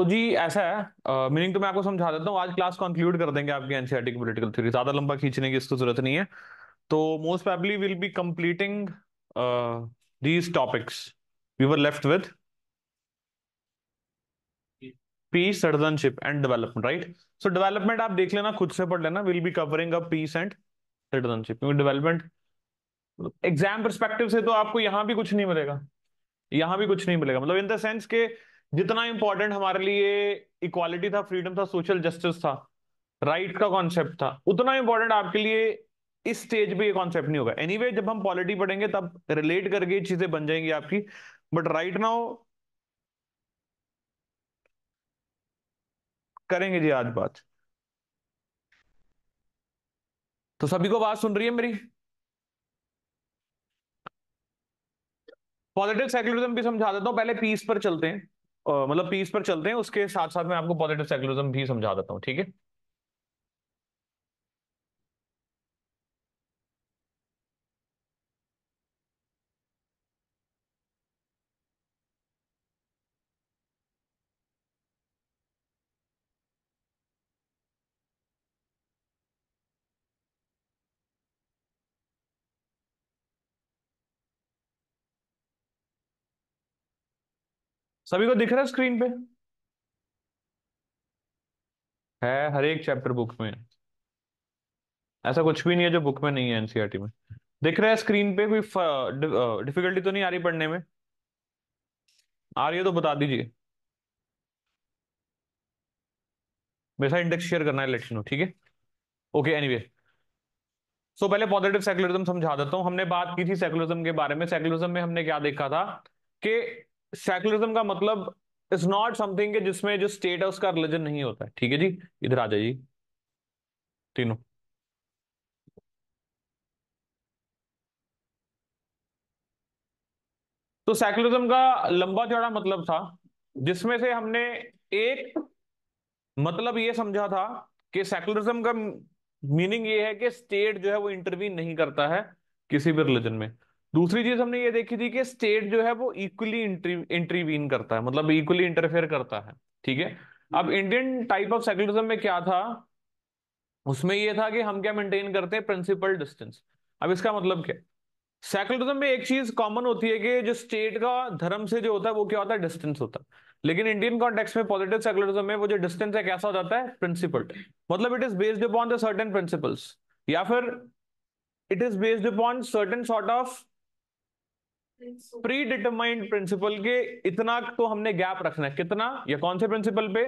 तो जी ऐसा है मीनिंग uh, तो मैं आपको समझा देता हूँ आज क्लास कंक्लूड कर देंगे आपकी एनसीईआरटी की पोलिटिकल थ्योरी ज्यादा लंबा खींचने की इसको जरूरत नहीं है तो most probably will be completing these topics we were left with peace citizenship and development right so development आप देख लेना खुद से पढ़ लेना will be covering up peace and citizenship क्योंकि डेवलपमेंट एग्जाम परस्पेक्टिव से तो आपको यहां भी कुछ नहीं मिलेगा यहां भी कुछ नहीं मिलेगा मतलब इन द सेंस के जितना इंपॉर्टेंट हमारे लिए इक्वालिटी था फ्रीडम था सोशल जस्टिस था राइट का कॉन्सेप्ट था उतना इंपॉर्टेंट आपके लिए इस स्टेज पे ये कॉन्सेप्ट नहीं होगा एनीवे anyway, जब हम पॉलिटी पढ़ेंगे तब रिलेट करके चीजें बन जाएंगी आपकी बट राइट नाउ करेंगे जी आज बात तो सभी को बात सुन रही है मेरी पॉलिटिक्स सेक्युलरिज्म भी समझा देता हूं पहले पीस पर चलते हैं मतलब पीस पर चलते हैं उसके साथ साथ मैं आपको पॉजिटिव साइकोलॉजिज्म भी समझा देता हूँ ठीक है सभी को दिख रहा है स्क्रीन पे है हर एक चैप्टर बुक में ऐसा कुछ भी नहीं है जो बुक में नहीं है एनसीईआरटी e में दिख रहा है स्क्रीन पे कोई डिफिकल्टी तो नहीं आ रही पढ़ने में आ रही है तो बता दीजिए मेरे साथ इंडेक्स शेयर करना है लेट नो ठीक है ओके एनीवे सो पहले पॉजिटिव सेकुलरिज्म समझा देता हूं हमने बात की थी सेकुलरिज्म के बारे में सेकुलरिज्म में हमने क्या देखा था कि सेकुलरिज्म का मतलब इज नॉट समथिंग जिसमें जो स्टेट है उसका रिलीजन नहीं होता है ठीक है जी इधर आ जाइए तीनों तो सेकुलरिज्म का लंबा चौड़ा मतलब था जिसमें से हमने एक मतलब यह समझा था कि सेकुलरिज्म का मीनिंग यह है कि स्टेट जो है वो इंटरवीन नहीं करता है किसी भी रिलीजन में दूसरी चीज हमने ये देखी थी कि स्टेट जो है वो इक्वली इंटरवीन करता है मतलब इक्वली इंटरफेयर करता है ठीक है अब इंडियन टाइप ऑफ सेक्युलरिज्म में क्या था उसमें यह था कि हम क्या मेंटेन करते हैं प्रिंसिपल डिस्टेंस अब इसका मतलब क्या सेक्युलरिज्म में एक चीज कॉमन होती है कि जो स्टेट का धर्म से जो होता है वो क्या होता है डिस्टेंस होता है लेकिन इंडियन कॉन्टेक्स्ट में पॉजिटिव सेक्युलरिज्म में वो जो डिस्टेंस है कैसा हो जाता है प्रिंसिपल मतलब it is based upon the certain principles या फिर it is based upon certain sort of predetermined principle के इतना तो हमने गैप रखना है कितना या कौन से प्रिंसिपल पे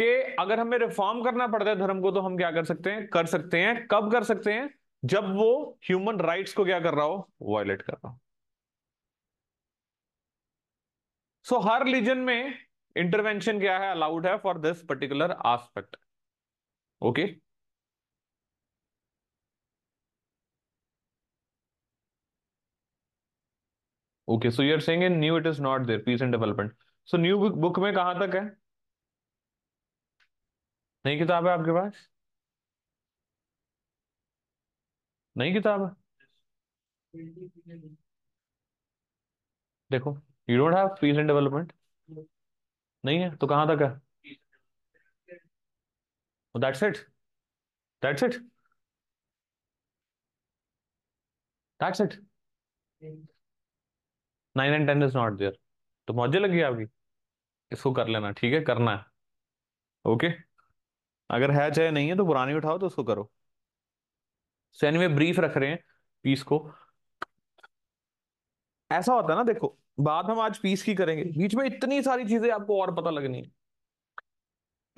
कि अगर हमें रिफॉर्म करना पड़ता है धर्म को तो हम क्या कर सकते हैं कर सकते हैं कब कर सकते हैं जब वो ह्यूमन राइट्स को क्या कर रहा हो वायलेट कर रहा हो सो so, हर रिलीजन में इंटरवेंशन क्या है अलाउड है for this particular aspect okay okay so you are saying in new it is not there peace and development so new book में कहाँ तक है नई किताब है आपके पास नई किताब है देखो you don't have peace and development नहीं है तो कहां तक है that's it that's it that's it nine and ten is not there तो मौजे लगी आपकी इसको कर लेना ठीक है करना है ओके अगर है चाहे नहीं है तो पुरानी उठाओ तो उसको करो सो वे ब्रीफ रख रहे हैं पीस को ऐसा होता है ना देखो बात हम आज पीस की करेंगे बीच में इतनी सारी चीजें आपको और पता लगनी है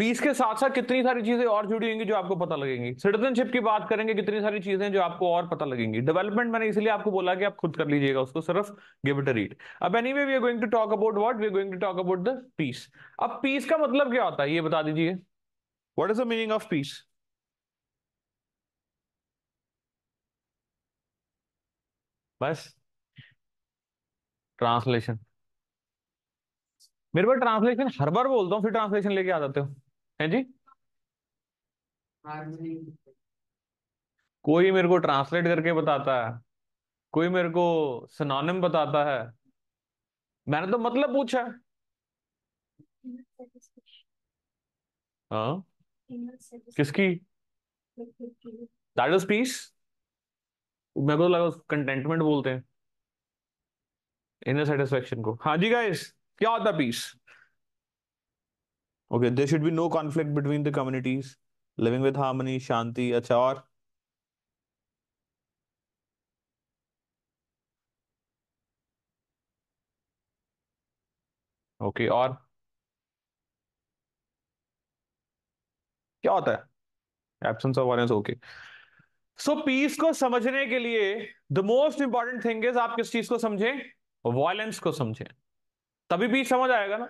पीस के साथ साथ कितनी सारी चीजें और जुड़ी होंगी जो आपको पता लगेंगी सिटीजनशिप की बात करेंगे कितनी सारी चीजें जो आपको और पता लगेंगी डेवलपमेंट मैंने इसलिए आपको बोला कि आप खुद कर लीजिएगा उसको सिर्फ गिव इट अ रीड अब anyway we are going to talk about what we are going to talk about the peace अब पीस का मतलब क्या होता है ये बता दीजिए what is the meaning of peace बस ट्रांसलेशन मेरे पास ट्रांसलेशन हर बार बोलता हूँ फिर ट्रांसलेशन लेके आ जाते हो है हाँ जी कोई मेरे को ट्रांसलेट करके बताता है कोई मेरे को सनोनिम बताता है मैंने तो मतलब पूछा हाँ किसकी दैट इज पीस मेरे को तो लगा कंटेंटमेंट बोलते हैं इनर सेटिस्फेक्शन को हाँ जी गाइस क्या होता है peace okay there should be no conflict between the communities living with harmony शांति अच्छा और ओके okay, और क्या होता है absence of violence okay so peace को समझने के लिए the most important thing is आप किस चीज को समझें वायलेंस को समझें तभी पीस समझ आएगा ना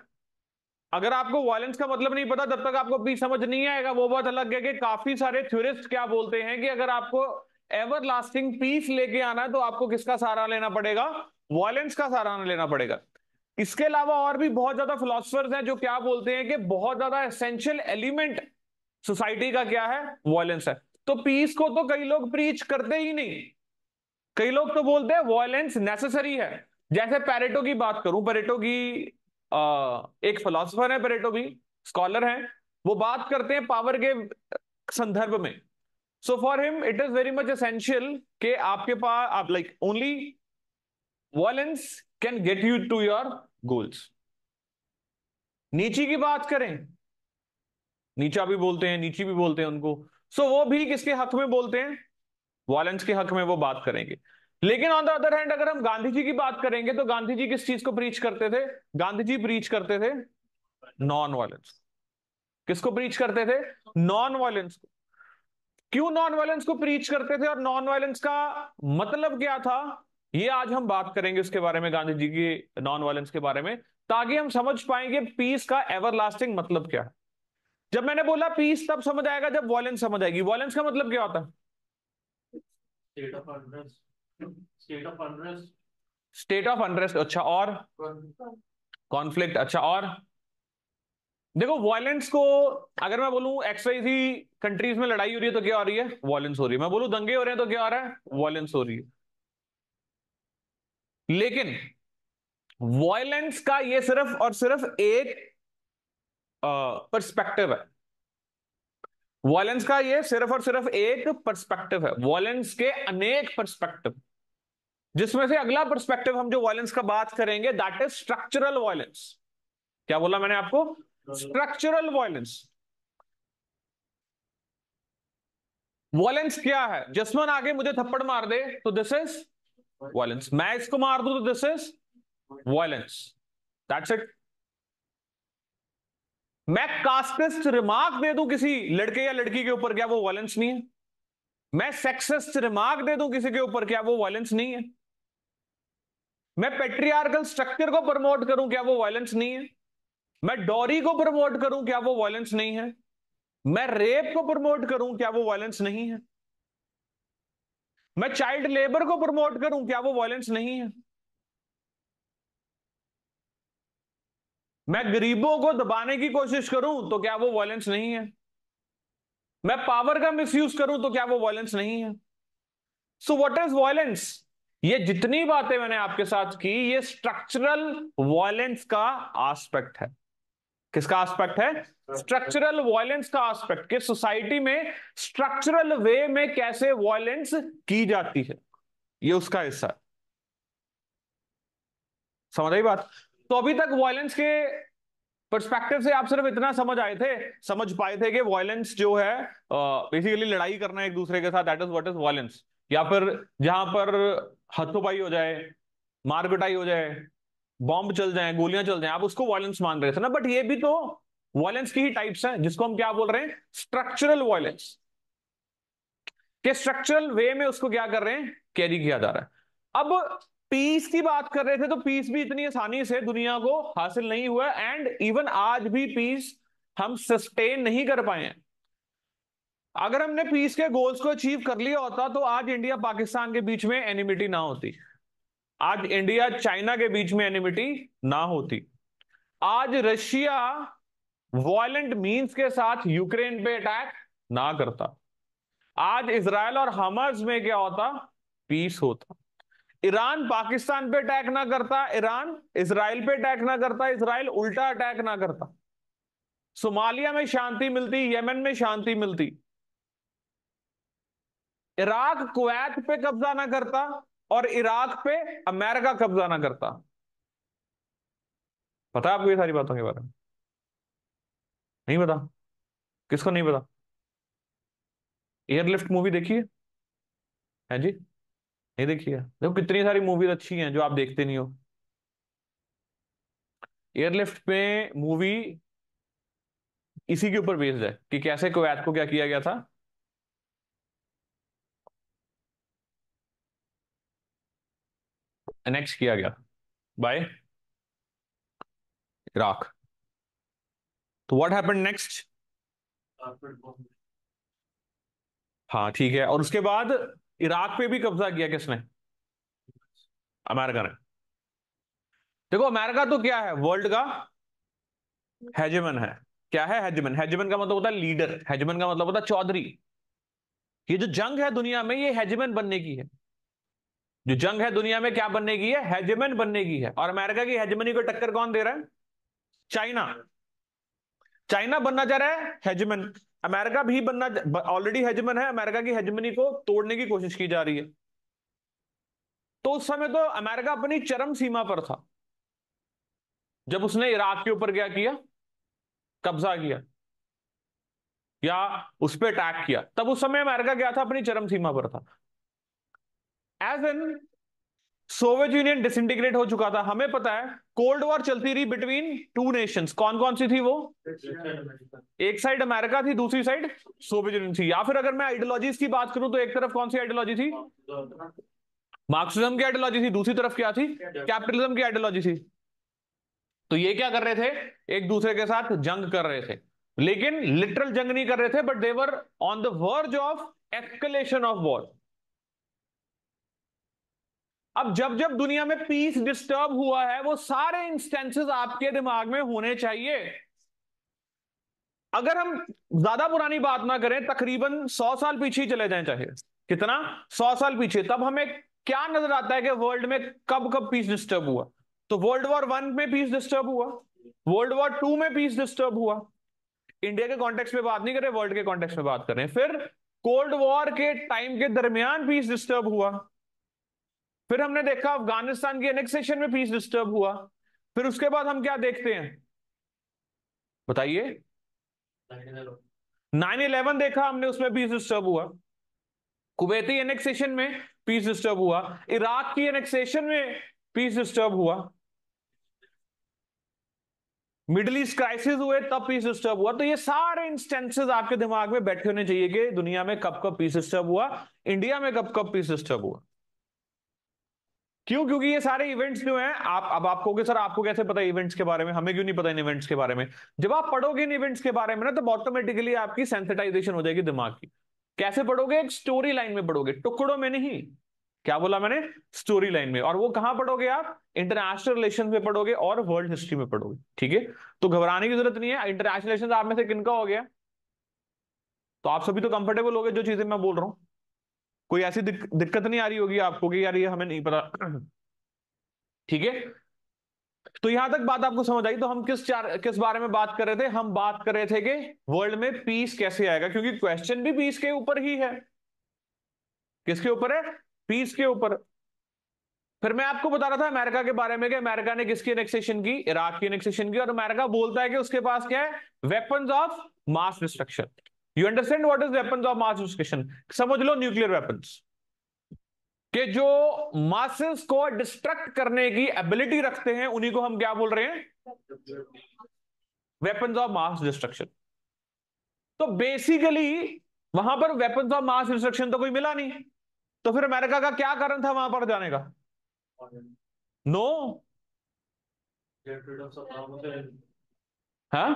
अगर आपको वायलेंस का मतलब नहीं पता तब तक आपको पीस समझ नहीं आएगा वो बहुत अलग है कि काफी सारे थ्योरिस्ट क्या बोलते हैं कि अगर आपको एवर लास्टिंग पीस लेके आना है तो आपको किसका सहारा लेना पड़ेगा वायलेंस का सहारा लेना पड़ेगा इसके अलावा और भी बहुत ज्यादा फिलोसफर्स हैं जो क्या बोलते हैं कि बहुत ज्यादा एसेंशियल एलिमेंट सोसाइटी का क्या है वायलेंस है तो पीस को तो कई लोग प्रीच करते ही नहीं कई लोग तो बोलते हैं वायलेंस नेसेसरी है जैसे पैरेटो की बात करूं पैरेटो की एक फिलोसोफर है पेरेटो भी स्कॉलर है वो बात करते हैं पावर के संदर्भ में so for him it is very much essential के आपके पास आप like only violence can get you to your goals नीची की बात करें नीचा भी बोलते हैं नीची भी बोलते हैं उनको सो so, वो भी किसके हक में बोलते हैं वायलेंस के हक में वो बात करेंगे लेकिन ऑन द अदर हैंड अगर हम गांधी जी की बात करेंगे तो गांधी जी किस चीज को प्रीच करते थे गांधी जी प्रीच करते थे नॉन वायलेंस किसको प्रीच करते थे नॉन वायलेंस को क्यों नॉन वायलेंस को प्रीच करते थे और नॉन वायलेंस का मतलब क्या था ये आज हम बात करेंगे उसके बारे में गांधी जी की नॉन वायलेंस के बारे में ताकि हम समझ पाएंगे पीस का एवर लास्टिंग मतलब क्या है जब मैंने बोला पीस तब समझ आएगा जब वॉयलेंस समझ आएगी वॉयलेंस का मतलब क्या होता है state of unrest state of unrest अच्छा और कॉन्फ्लिक्ट अच्छा और देखो वॉयलेंस को अगर मैं बोलूं सी कंट्रीज में लड़ाई हो रही है तो क्या हो रही है वॉयलेंस हो रही है मैं बोलूं दंगे हो रहे हैं तो क्या हो रहा है वॉयलेंस हो रही है लेकिन वॉयलेंस का ये सिर्फ और सिर्फ एक पर्सपेक्टिव है वॉयलेंस का ये सिर्फ और सिर्फ एक पर्सपेक्टिव है वॉयलेंस के अनेक पर्सपेक्टिव जिसमें से अगला परस्पेक्टिव हम जो वायलेंस का बात करेंगे दैट इज स्ट्रक्चरल वायलेंस क्या बोला मैंने आपको स्ट्रक्चरल वायलेंस वायलेंस क्या है जसमन आगे मुझे थप्पड़ मार दे तो दिस इज वायलेंस मैं इसको मार दू तो this is violence that's it मैं कास्टिस्ट रिमार्क दे दू किसी लड़के या लड़की के ऊपर क्या वो वायलेंस नहीं है मैं सेक्सिस्ट रिमार्क दे दू किसी के ऊपर क्या वो वायलेंस नहीं है मैं पेट्रियार्कल स्ट्रक्चर को प्रमोट करूं क्या वो वायलेंस नहीं है मैं डॉरी को प्रमोट करूं क्या वो वायलेंस नहीं है मैं रेप को प्रमोट करूं क्या वो वायलेंस नहीं है मैं चाइल्ड लेबर को प्रमोट करूं क्या वो वायलेंस नहीं है मैं गरीबों को दबाने की कोशिश करूं तो क्या वो वायलेंस नहीं है मैं पावर का मिसयूज करूं तो क्या वो वायलेंस नहीं है सो व्हाट इज वायलेंस ये जितनी बातें मैंने आपके साथ की ये स्ट्रक्चरल वायलेंस का आस्पेक्ट है किसका आस्पेक्ट है स्ट्रक्चरल वायलेंस का आस्पेक्ट कि सोसाइटी में स्ट्रक्चरल वे में कैसे वायलेंस की जाती है ये उसका हिस्सा समझ आई बात तो अभी तक वायलेंस के परस्पेक्टिव से आप सिर्फ इतना समझ आए थे समझ पाए थे कि वायलेंस जो है बेसिकली लड़ाई करना एक दूसरे के साथ that is what is violence या फिर जहां पर हथोपाई हो जाए मारपिटाई हो जाए बॉम्ब चल जाए गोलियां चल जाए आप उसको वॉयलेंस मान रहे थे ना बट ये भी तो वॉयलेंस की ही टाइप्स हैं जिसको हम क्या बोल रहे हैं स्ट्रक्चरल वॉयलेंस के स्ट्रक्चरल वे में उसको क्या कर रहे हैं कैरी किया जा रहा है अब पीस की बात कर रहे थे तो पीस भी इतनी आसानी से दुनिया को हासिल नहीं हुआ एंड इवन आज भी पीस हम सस्टेन नहीं कर पाए हैं अगर हमने पीस के गोल्स को अचीव कर लिया होता तो आज इंडिया पाकिस्तान के बीच में एनिमिटी ना होती आज इंडिया चाइना के बीच में एनिमिटी ना होती आज रशिया वायलेंट मींस के साथ यूक्रेन पे अटैक ना करता आज इसराइल और हमज में क्या होता पीस होता ईरान पाकिस्तान पे अटैक ना करता ईरान इसराइल पे अटैक ना करता इसराइल उल्टा अटैक ना करता सोमालिया में शांति मिलती यमन में शांति मिलती इराक कुवैत पे कब्जा ना करता और इराक पे अमेरिका कब्जा ना करता पता है आपको ये सारी बातों के बारे में नहीं पता किसको नहीं पता एयरलिफ्ट मूवी देखी है है जी नहीं देखी है देखो कितनी सारी मूवीज अच्छी हैं जो आप देखते नहीं हो एयरलिफ्ट पे मूवी इसी के ऊपर बेस्ड है कि कैसे कुवैत को क्या किया गया था अनेक्स किया गया बाय इराक तो व्हाट हैपन नेक्स्ट हाँ ठीक है और उसके बाद इराक पे भी कब्जा किया किसने अमेरिका ने देखो अमेरिका तो क्या है वर्ल्ड का हेजमन है क्या है हेजमन हेजमन का मतलब होता है लीडर हेजमन का मतलब होता है चौधरी ये जो जंग है दुनिया में ये हेजमन बनने की है जो जंग है दुनिया में क्या बनने की है हेजमन बनने की है और अमेरिका की हेजमनी को टक्कर कौन दे रहा है चाइना चाइना बनना चाह रहा है हेजमन अमेरिका भी बनना ऑलरेडी हेजमन है अमेरिका की हेजमनी को तोड़ने की कोशिश की जा रही है तो उस समय तो अमेरिका अपनी चरम सीमा पर था जब उसने इराक के ऊपर क्या किया कब्जा किया या उस पर अटैक किया तब उस समय अमेरिका क्या था अपनी चरम सीमा पर था as an Soviet Union disintegrate हो चुका था हमें पता है कोल्ड वॉर चलती रही बिटवीन टू नेशंस कौन कौन सी थी वो एक साइड अमेरिका थी दूसरी साइड सोवियत यूनियन थी या फिर अगर मैं आइडियोलॉजीज की बात करूं तो एक तरफ कौन सी आइडियोलॉजी थी मार्क्सिज्म की आइडियोलॉजी थी दूसरी तरफ क्या थी कैपिटलिज्म की आइडियोलॉजी थी तो ये क्या कर रहे थे एक दूसरे के साथ जंग कर रहे थे लेकिन लिटरल जंग नहीं कर रहे थे but they were on the verge of escalation of war अब जब जब दुनिया में पीस डिस्टर्ब हुआ है वो सारे इंस्टेंसेस आपके दिमाग में होने चाहिए अगर हम ज्यादा पुरानी बात ना करें तकरीबन सौ साल पीछे चले जाएं चाहे कितना सौ साल पीछे तब हमें क्या नजर आता है कि वर्ल्ड में कब कब पीस डिस्टर्ब हुआ तो वर्ल्ड वॉर वन में पीस डिस्टर्ब हुआ वर्ल्ड वॉर टू में पीस डिस्टर्ब हुआ इंडिया के कॉन्टेक्स्ट में बात नहीं करें वर्ल्ड के कॉन्टेक्स्ट में बात करें फिर कोल्ड वॉर के टाइम के दरमियान पीस डिस्टर्ब हुआ फिर हमने देखा अफगानिस्तान की एनेक्सेशन में पीस डिस्टर्ब हुआ फिर उसके बाद हम क्या देखते हैं बताइए नाइन इलेवन देखा हमने उसमें पीस डिस्टर्ब हुआ कुवैती एनेक्सेशन में पीस डिस्टर्ब हुआ इराक की एनेक्सेशन में पीस डिस्टर्ब हुआ मिडल ईस्ट क्राइसिस हुए तब पीस डिस्टर्ब हुआ तो ये सारे इंस्टेंसेस आपके दिमाग में बैठे होने चाहिए कि दुनिया में कब कब पीस डिस्टर्ब हुआ इंडिया में कब कब पीस डिस्टर्ब हुआ क्यों क्योंकि ये सारे इवेंट्स जो हैं आप अब आप कहोगे सर आपको कैसे पता इवेंट्स के बारे में हमें क्यों नहीं पता इन इवेंट्स के बारे में जब आप पढ़ोगे इन इवेंट्स के बारे में ना तो ऑटोमेटिकली आपकी सेंसिटाइजेशन हो जाएगी दिमाग की कैसे पढ़ोगे एक स्टोरी लाइन में पढ़ोगे टुकड़ों में नहीं क्या बोला मैंने स्टोरी लाइन में और वो कहां पढ़ोगे आप इंटरनेशनल रिलेशन में पढ़ोगे और वर्ल्ड हिस्ट्री में पढ़ोगे ठीक है तो घबराने की जरूरत नहीं है इंटरनेशनल रिलेशन आप में से किनका हो गया तो आप सभी तो कंफर्टेबल हो गए जो चीजें मैं बोल रहा हूं कोई ऐसी दिक, दिक्कत नहीं आ रही होगी आपको कि यार ये हमें नहीं पता ठीक है तो यहां तक बात आपको समझ आई तो हम किस चार किस बारे में बात कर रहे थे हम बात कर रहे थे कि वर्ल्ड में पीस कैसे आएगा क्योंकि क्वेश्चन भी पीस के ऊपर ही है किसके ऊपर है पीस के ऊपर फिर मैं आपको बता रहा था अमेरिका के बारे में कि अमेरिका ने किसकी एनेक्सेशन की इराक की एनेक्सेशन की और अमेरिका बोलता है कि उसके पास क्या है weapons of mass destruction you understand what is weapons of mass destruction समझ लो न्यूक्लियर वेपन के जो मासेस को डिस्ट्रक्ट करने की एबिलिटी रखते हैं उन्हीं को हम क्या बोल रहे हैं वेपन्स ऑफ मास डिस्ट्रक्शन तो बेसिकली वहां पर वेपन्स ऑफ मास डिस्ट्रक्शन तो कोई मिला नहीं तो फिर अमेरिका का क्या कारण था वहां पर जाने का नो no? हाँ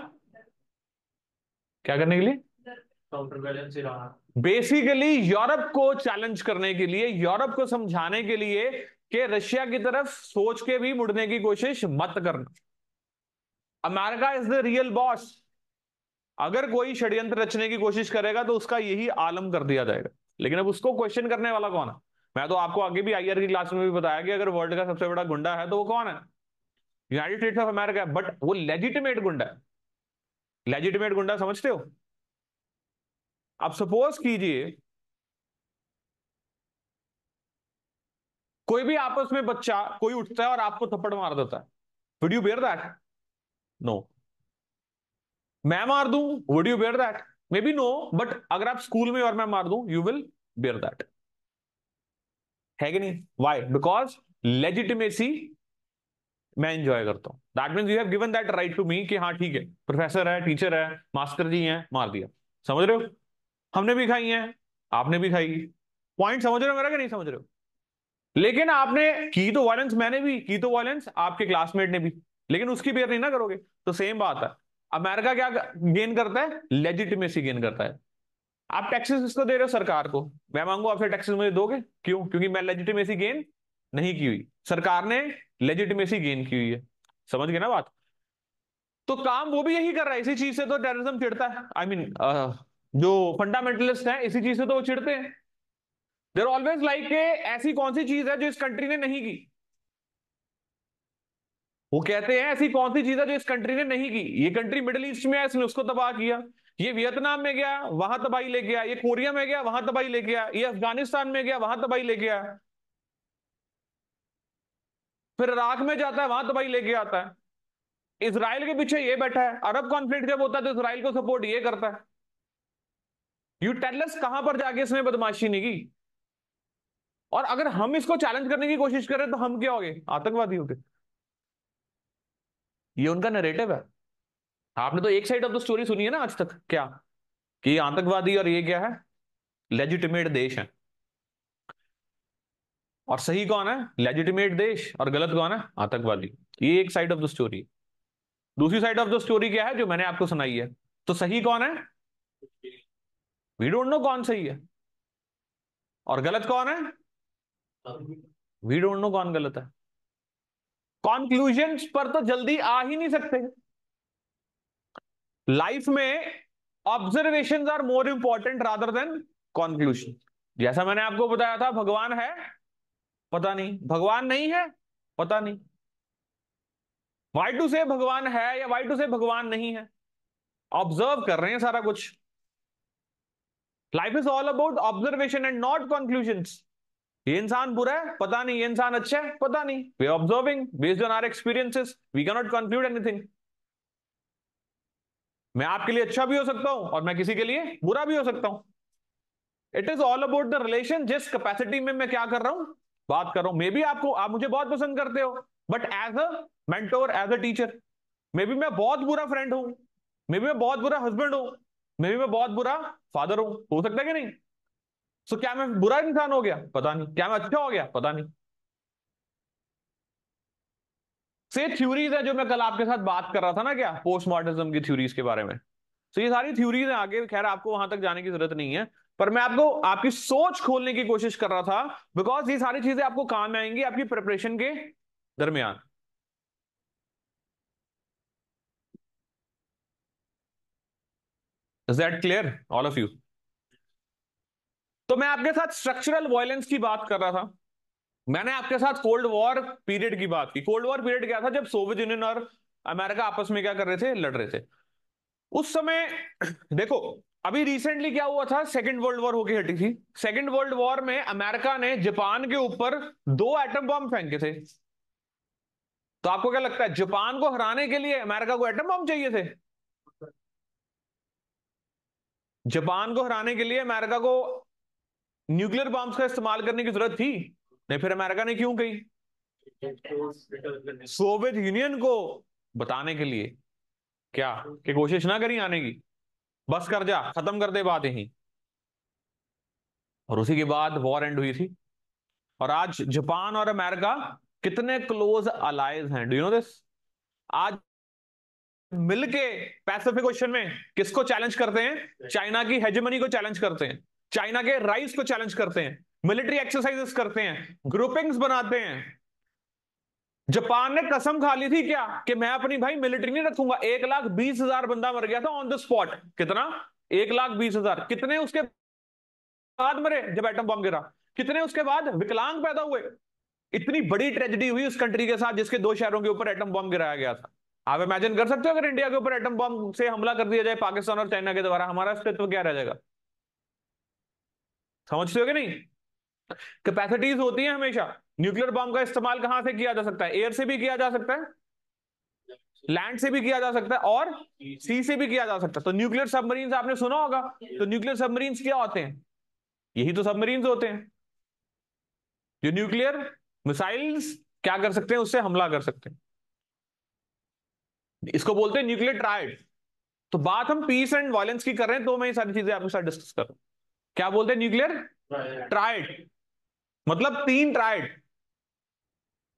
क्या करने के लिए बेसिकली यूरोप को चैलेंज करने के लिए यूरोप को समझाने के लिए कि रशिया की तरफ सोच के भी मुड़ने की कोशिश मत करना America is the real boss अगर कोई षड्यंत्र रचने की कोशिश करेगा तो उसका यही आलम कर दिया जाएगा लेकिन अब उसको क्वेश्चन करने वाला कौन है मैं तो आपको आगे भी आईआर की क्लास में भी बताया कि अगर वर्ल्ड का सबसे बड़ा गुंडा है तो वो कौन है यूनाइटेड स्टेट्स ऑफ अमेरिका है बट वो लेजिटिमेट गुंडा है लेजिटिमेट गुंडा समझते हो अब सपोज कीजिए कोई भी आपस में बच्चा कोई उठता है और आपको थप्पड़ मार देता है would you bear that no मैं मार दू would you bear that maybe no but अगर आप स्कूल में और मैं मार दू यू विल बेयर दैट है कि नहीं वाई बिकॉज लेजिटिमेसी मैं एंजॉय करता हूं that mean you have given that right to me कि हाँ ठीक है प्रोफेसर है टीचर है मास्टर जी है मार दिया समझ रहे हो हमने भी खाई है आपने भी खाई पॉइंट समझ रहे हो मेरा कि नहीं समझ रहे हो लेकिन आपने की तो वायलेंस मैंने भी की तो वायलेंस आपके क्लासमेट ने भी लेकिन उसकी बेयर नहीं ना करोगे तो सेम बात है अमेरिका क्या गेन करता है लेजिटिमेसी गेन करता है आप टैक्सेस इसको दे रहे हो सरकार को मैं मांगू आप फिर टैक्सेस मुझे दोगे क्यों क्योंकि मैं लेजिटिमेसी गेन नहीं की हुई सरकार ने लेजिटिमेसी गेन की हुई है समझ गए ना बात तो काम वो भी यही कर रहा है इसी चीज से तो टेररिज्म चिड़ता है I I mean mean, uh, जो फंडामेंटलिस्ट हैं इसी चीज से तो वो चिड़ते हैं देर ऑलवेज लाइक के ऐसी कौन सी चीज है जो इस कंट्री ने नहीं की वो कहते हैं ऐसी कौन सी चीज है जो इस कंट्री ने नहीं की ये कंट्री मिडिल ईस्ट में है इसने उसको तबाह किया ये वियतनाम में गया वहां तबाही लेके आया ये कोरिया में गया वहां तबाही लेके आया ये अफगानिस्तान में गया वहां तबाही लेके आया फिर इराक में जाता है वहां तबाही लेके आता है इसराइल के पीछे ये बैठा है अरब कॉन्फ्लिक्ट जब होता है तो इसराइल को सपोर्ट ये करता है यू टेलस कहां पर जाके इसने बदमाशी नहीं की और अगर हम इसको चैलेंज करने की कोशिश करें तो हम क्या हो गए आतंकवादी हो गए ये उनका नरेटिव है आपने तो एक साइड ऑफ द स्टोरी सुनी है ना आज तक क्या कि आतंकवादी और ये क्या है लेजिटिमेट देश है और सही कौन है लेजिटिमेट देश और गलत कौन है आतंकवादी ये एक साइड ऑफ द स्टोरी दूसरी साइड ऑफ द स्टोरी क्या है जो मैंने आपको सुनाई है तो सही कौन है वी डोंट नो कौन सही है और गलत कौन है वी डोंट नो कौन गलत है कॉन्क्लूजन पर तो जल्दी आ ही नहीं सकते लाइफ में observation are more important rather than conclusion जैसा मैंने आपको बताया था भगवान है पता नहीं भगवान नहीं है पता नहीं वाई टू से भगवान है या वाई टू से भगवान नहीं है ऑब्जर्व कर रहे हैं सारा कुछ life is all about observation and not conclusion ये इंसान बुरा है पता नहीं ये इंसान अच्छा है पता नहीं we observing based on our experiences we cannot conclude anything मैं आपके लिए अच्छा भी हो सकता हूं और मैं किसी के लिए बुरा भी हो सकता हूं it is all about the relation जिस कैपेसिटी में मैं क्या कर रहा हूं बात कर रहा हूं मे बी आपको आप मुझे बहुत पसंद करते हो but as a mentor as a teacher maybe मैं बहुत बुरा फ्रेंड हूं मे बी मैं बहुत बुरा हस्बैंड हूं मे भी मैं बहुत बुरा फादर हूं हो सकता है कि नहीं सो so, क्या मैं बुरा इंसान हो गया पता नहीं क्या मैं अच्छा हो गया पता नहीं से थ्योरीज है जो मैं कल आपके साथ बात कर रहा था ना क्या पोस्टमार्टिज्म की थ्योरीज के बारे में सो so, ये सारी थ्योरीज हैं आगे खैर आपको वहां तक जाने की जरूरत नहीं है पर मैं आपको आपकी सोच खोलने की कोशिश कर रहा था बिकॉज ये सारी चीजें आपको काम आएंगी आपकी प्रिपरेशन के दरमियान is that clear all of you तो मैं आपके साथ स्ट्रक्चरल वॉयलेंस की बात कर रहा था मैंने आपके साथ कोल्ड वॉर पीरियड की बात की कोल्ड वॉर पीरियड क्या था जब सोवियत यूनियन और अमेरिका आपस में क्या कर रहे थे लड़ रहे थे उस समय देखो अभी रिसेंटली क्या हुआ था सेकेंड वर्ल्ड वॉर होके हटी थी सेकेंड वर्ल्ड वॉर में अमेरिका ने जापान के ऊपर दो एटम बॉम्ब फेंके थे तो आपको क्या लगता है जापान को हराने के लिए अमेरिका को एटम बॉम्ब चाहिए थे जापान को हराने के लिए अमेरिका को न्यूक्लियर बॉम्ब्स का इस्तेमाल करने की जरूरत थी नहीं फिर अमेरिका ने क्यों कही सोवियत यूनियन को बताने के लिए क्या कि कोशिश ना करी आने की बस कर जा खत्म कर दे बात यही और उसी के बाद वॉर एंड हुई थी और आज जापान और अमेरिका कितने क्लोज अलाइज हैं डू यू नो दिस आज मिलके पैसिफिक में किसको चैलेंज करते हैं चाइना की हेजमनी को चैलेंज करते हैं चाइना के राइस को चैलेंज करते हैं मिलिट्री एक्सरसाइजेस करते हैं ग्रुपिंग्स बनाते हैं जापान ने कसम खा ली थी क्या कि मैं अपनी भाई मिलिट्री नहीं रखूंगा एक लाख बीस हजार बंदा मर गया था ऑन द स्पॉट कितना एक लाख बीस हजार कितने उसके बाद मरे जब एटम बॉम्ब गिरा कितने उसके बाद विकलांग पैदा हुए इतनी बड़ी ट्रेजेडी हुई उस कंट्री के साथ जिसके दो शहरों के ऊपर एटम बॉम्ब गिराया गया था आप इमेजिन कर सकते हो अगर इंडिया के ऊपर एटम बॉम्ब से हमला कर दिया जाए पाकिस्तान और चाइना के द्वारा हमारा अस्तित्व क्या रह जाएगा समझते हो कि नहीं कैपेसिटीज होती है हमेशा न्यूक्लियर बॉम्ब का इस्तेमाल कहां से किया जा सकता है एयर से भी किया जा सकता है लैंड से भी किया जा सकता है और सी से भी किया जा सकता है तो न्यूक्लियर सबमरीन आपने सुना होगा तो न्यूक्लियर सबमरीन क्या होते हैं यही तो सबमरीन होते हैं जो न्यूक्लियर मिसाइल्स क्या कर सकते हैं उससे हमला कर सकते हैं इसको बोलते हैं न्यूक्लियर ट्राइड तो बात हम पीस एंड वायलेंस की कर रहे हैं तो मैं ये सारी चीजें आपके साथ डिस्कस कर क्या बोलते हैं न्यूक्लियर ट्राइड मतलब तीन ट्रायड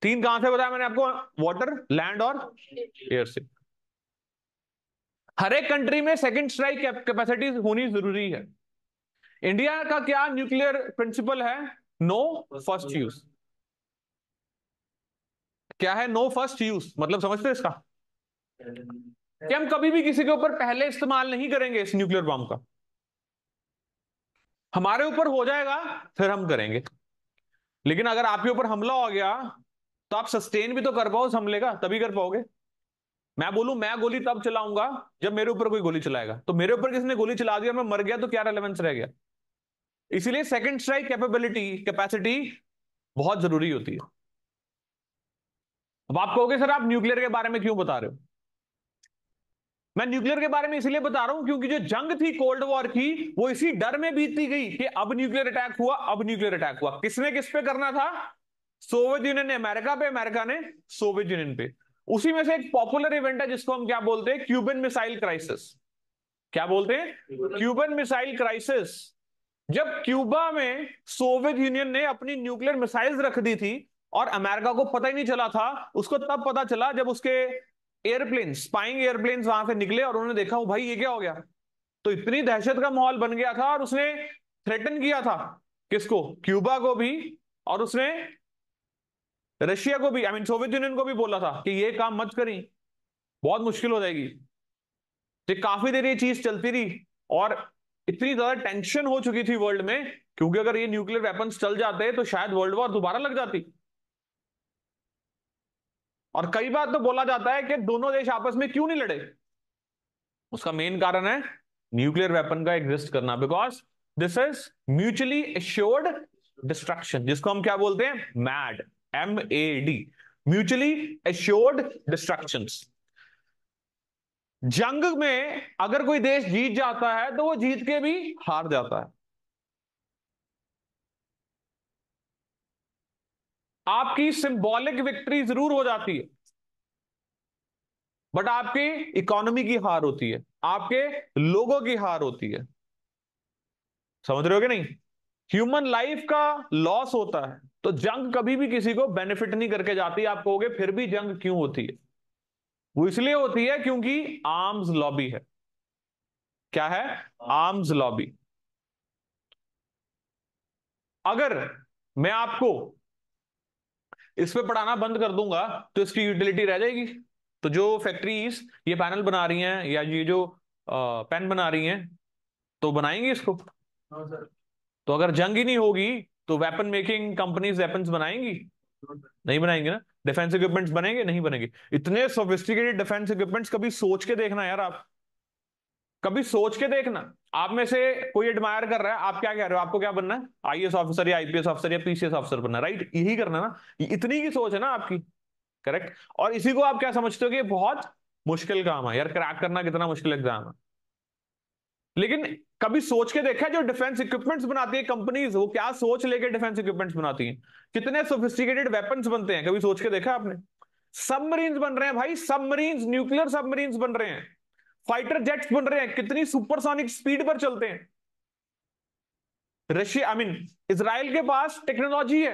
तीन कहां से बताया मैंने आपको वाटर लैंड और एयर से हर एक कंट्री में सेकंड स्ट्राइक कैपेसिटी होनी जरूरी है इंडिया का क्या न्यूक्लियर प्रिंसिपल है नो फर्स्ट यूज क्या है नो फर्स्ट यूज मतलब समझते हैं इसका कि हम कभी भी किसी के ऊपर पहले इस्तेमाल नहीं करेंगे इस न्यूक्लियर बॉम्ब का हमारे ऊपर हो जाएगा फिर हम करेंगे लेकिन अगर आपके ऊपर हमला हो गया तो आप सस्टेन भी तो कर पाओ हमले का तभी कर पाओगे मैं बोलूं मैं गोली तब चलाऊंगा जब मेरे ऊपर कोई गोली चलाएगा तो मेरे ऊपर किसी ने गोली चला दी और मैं मर गया तो क्या रेलेवेंस रह गया इसीलिए सेकंड स्ट्राइक कैपेबिलिटी कैपेसिटी बहुत जरूरी होती है अब आप कहोगे सर आप न्यूक्लियर के बारे में क्यों बता रहे हो मैं न्यूक्लियर के बारे में इसलिए बता रहा हूं क्योंकि जो जंग थी कोल्ड वॉर की वो इसी डर में बीती गई कि अब न्यूक्लियर अटैक हुआ अब न्यूक्लियर अटैक हुआ किसने किस पे करना था सोवियत यूनियन ने अमेरिका पे अमेरिका ने सोवियत यूनियन पे उसी में से एक पॉपुलर इवेंट है जिसको हम क्या बोलते हैं क्यूबन मिसाइल क्राइसिस क्या बोलते हैं क्यूबन मिसाइल क्राइसिस जब क्यूबा में सोवियत यूनियन ने अपनी न्यूक्लियर मिसाइल्स रख दी थी और अमेरिका को पता ही नहीं चला था उसको तब पता चला जब उसके एयरप्लेन स्पाइंग एयरप्लेन वहां से निकले और उन्होंने देखा भाई ये क्या हो गया तो इतनी दहशत का माहौल बन गया था और उसने थ्रेटन किया था किसको क्यूबा को भी और उसने रशिया को भी आई मीन सोवियत यूनियन को भी बोला था कि ये काम मत करें बहुत मुश्किल हो जाएगी तो काफी देर ये चीज चलती रही और इतनी ज्यादा टेंशन हो चुकी थी वर्ल्ड में क्योंकि अगर ये न्यूक्लियर वेपन्स चल जाते तो शायद वर्ल्ड वॉर दोबारा लग जाती और कई बार तो बोला जाता है कि दोनों देश आपस में क्यों नहीं लड़े उसका मेन कारण है न्यूक्लियर वेपन का एग्जिस्ट करना because this is mutually assured destruction जिसको हम क्या बोलते हैं MAD M A D mutually assured destruction जंग में अगर कोई देश जीत जाता है तो वो जीत के भी हार जाता है आपकी सिंबॉलिक विक्ट्री जरूर हो जाती है बट आपकी इकोनॉमी की हार होती है आपके लोगों की हार होती है समझ रहे हो कि नहीं ह्यूमन लाइफ का लॉस होता है तो जंग कभी भी किसी को बेनिफिट नहीं करके जाती आप कहोगे फिर भी जंग क्यों होती है वो इसलिए होती है क्योंकि आर्म्स लॉबी है क्या है आर्म्स लॉबी अगर मैं आपको इस पर पढ़ाना बंद कर दूंगा तो इसकी यूटिलिटी रह जाएगी तो जो फैक्ट्रीज ये पैनल बना रही हैं या ये जो पेन बना रही हैं तो बनाएंगी इसको हाँ, तो अगर जंग ही नहीं होगी तो वेपन मेकिंग कंपनीज वेपन बनाएंगी हाँ, नहीं बनाएंगे ना डिफेंस इक्विपमेंट्स बनेंगे नहीं बनेंगे इतने सोफिस्टिकेटेड डिफेंस इक्विपमेंट्स कभी सोच के देखना यार आप कभी सोच के देखना आप में से कोई एडमायर कर रहा है आप क्या कह रहे हो आपको क्या बनना है आईएएस ऑफिसर या आईपीएस ऑफिसर या पीसीएस ऑफिसर बनना राइट यही करना ना इतनी की सोच है ना आपकी करेक्ट और इसी को आप क्या समझते हो कि बहुत मुश्किल काम है यार क्रैक करना कितना मुश्किल एग्जाम है लेकिन कभी सोच के देखा जो डिफेंस इक्विपमेंट्स बनाती है कंपनीज वो क्या सोच लेके डिफेंस इक्विपमेंट्स बनाती हैं कितने सोफिस्टिकेटेड वेपन्स बनते हैं कभी सोच के देखा आपने सबमरीन्स बन रहे हैं भाई सबमरीन्स न्यूक्लियर सबमरीन्स बन रहे हैं फाइटर जेट्स बन रहे हैं कितनी सुपरसोनिक स्पीड पर चलते हैं रशिया आई मीन इसराइल के पास टेक्नोलॉजी है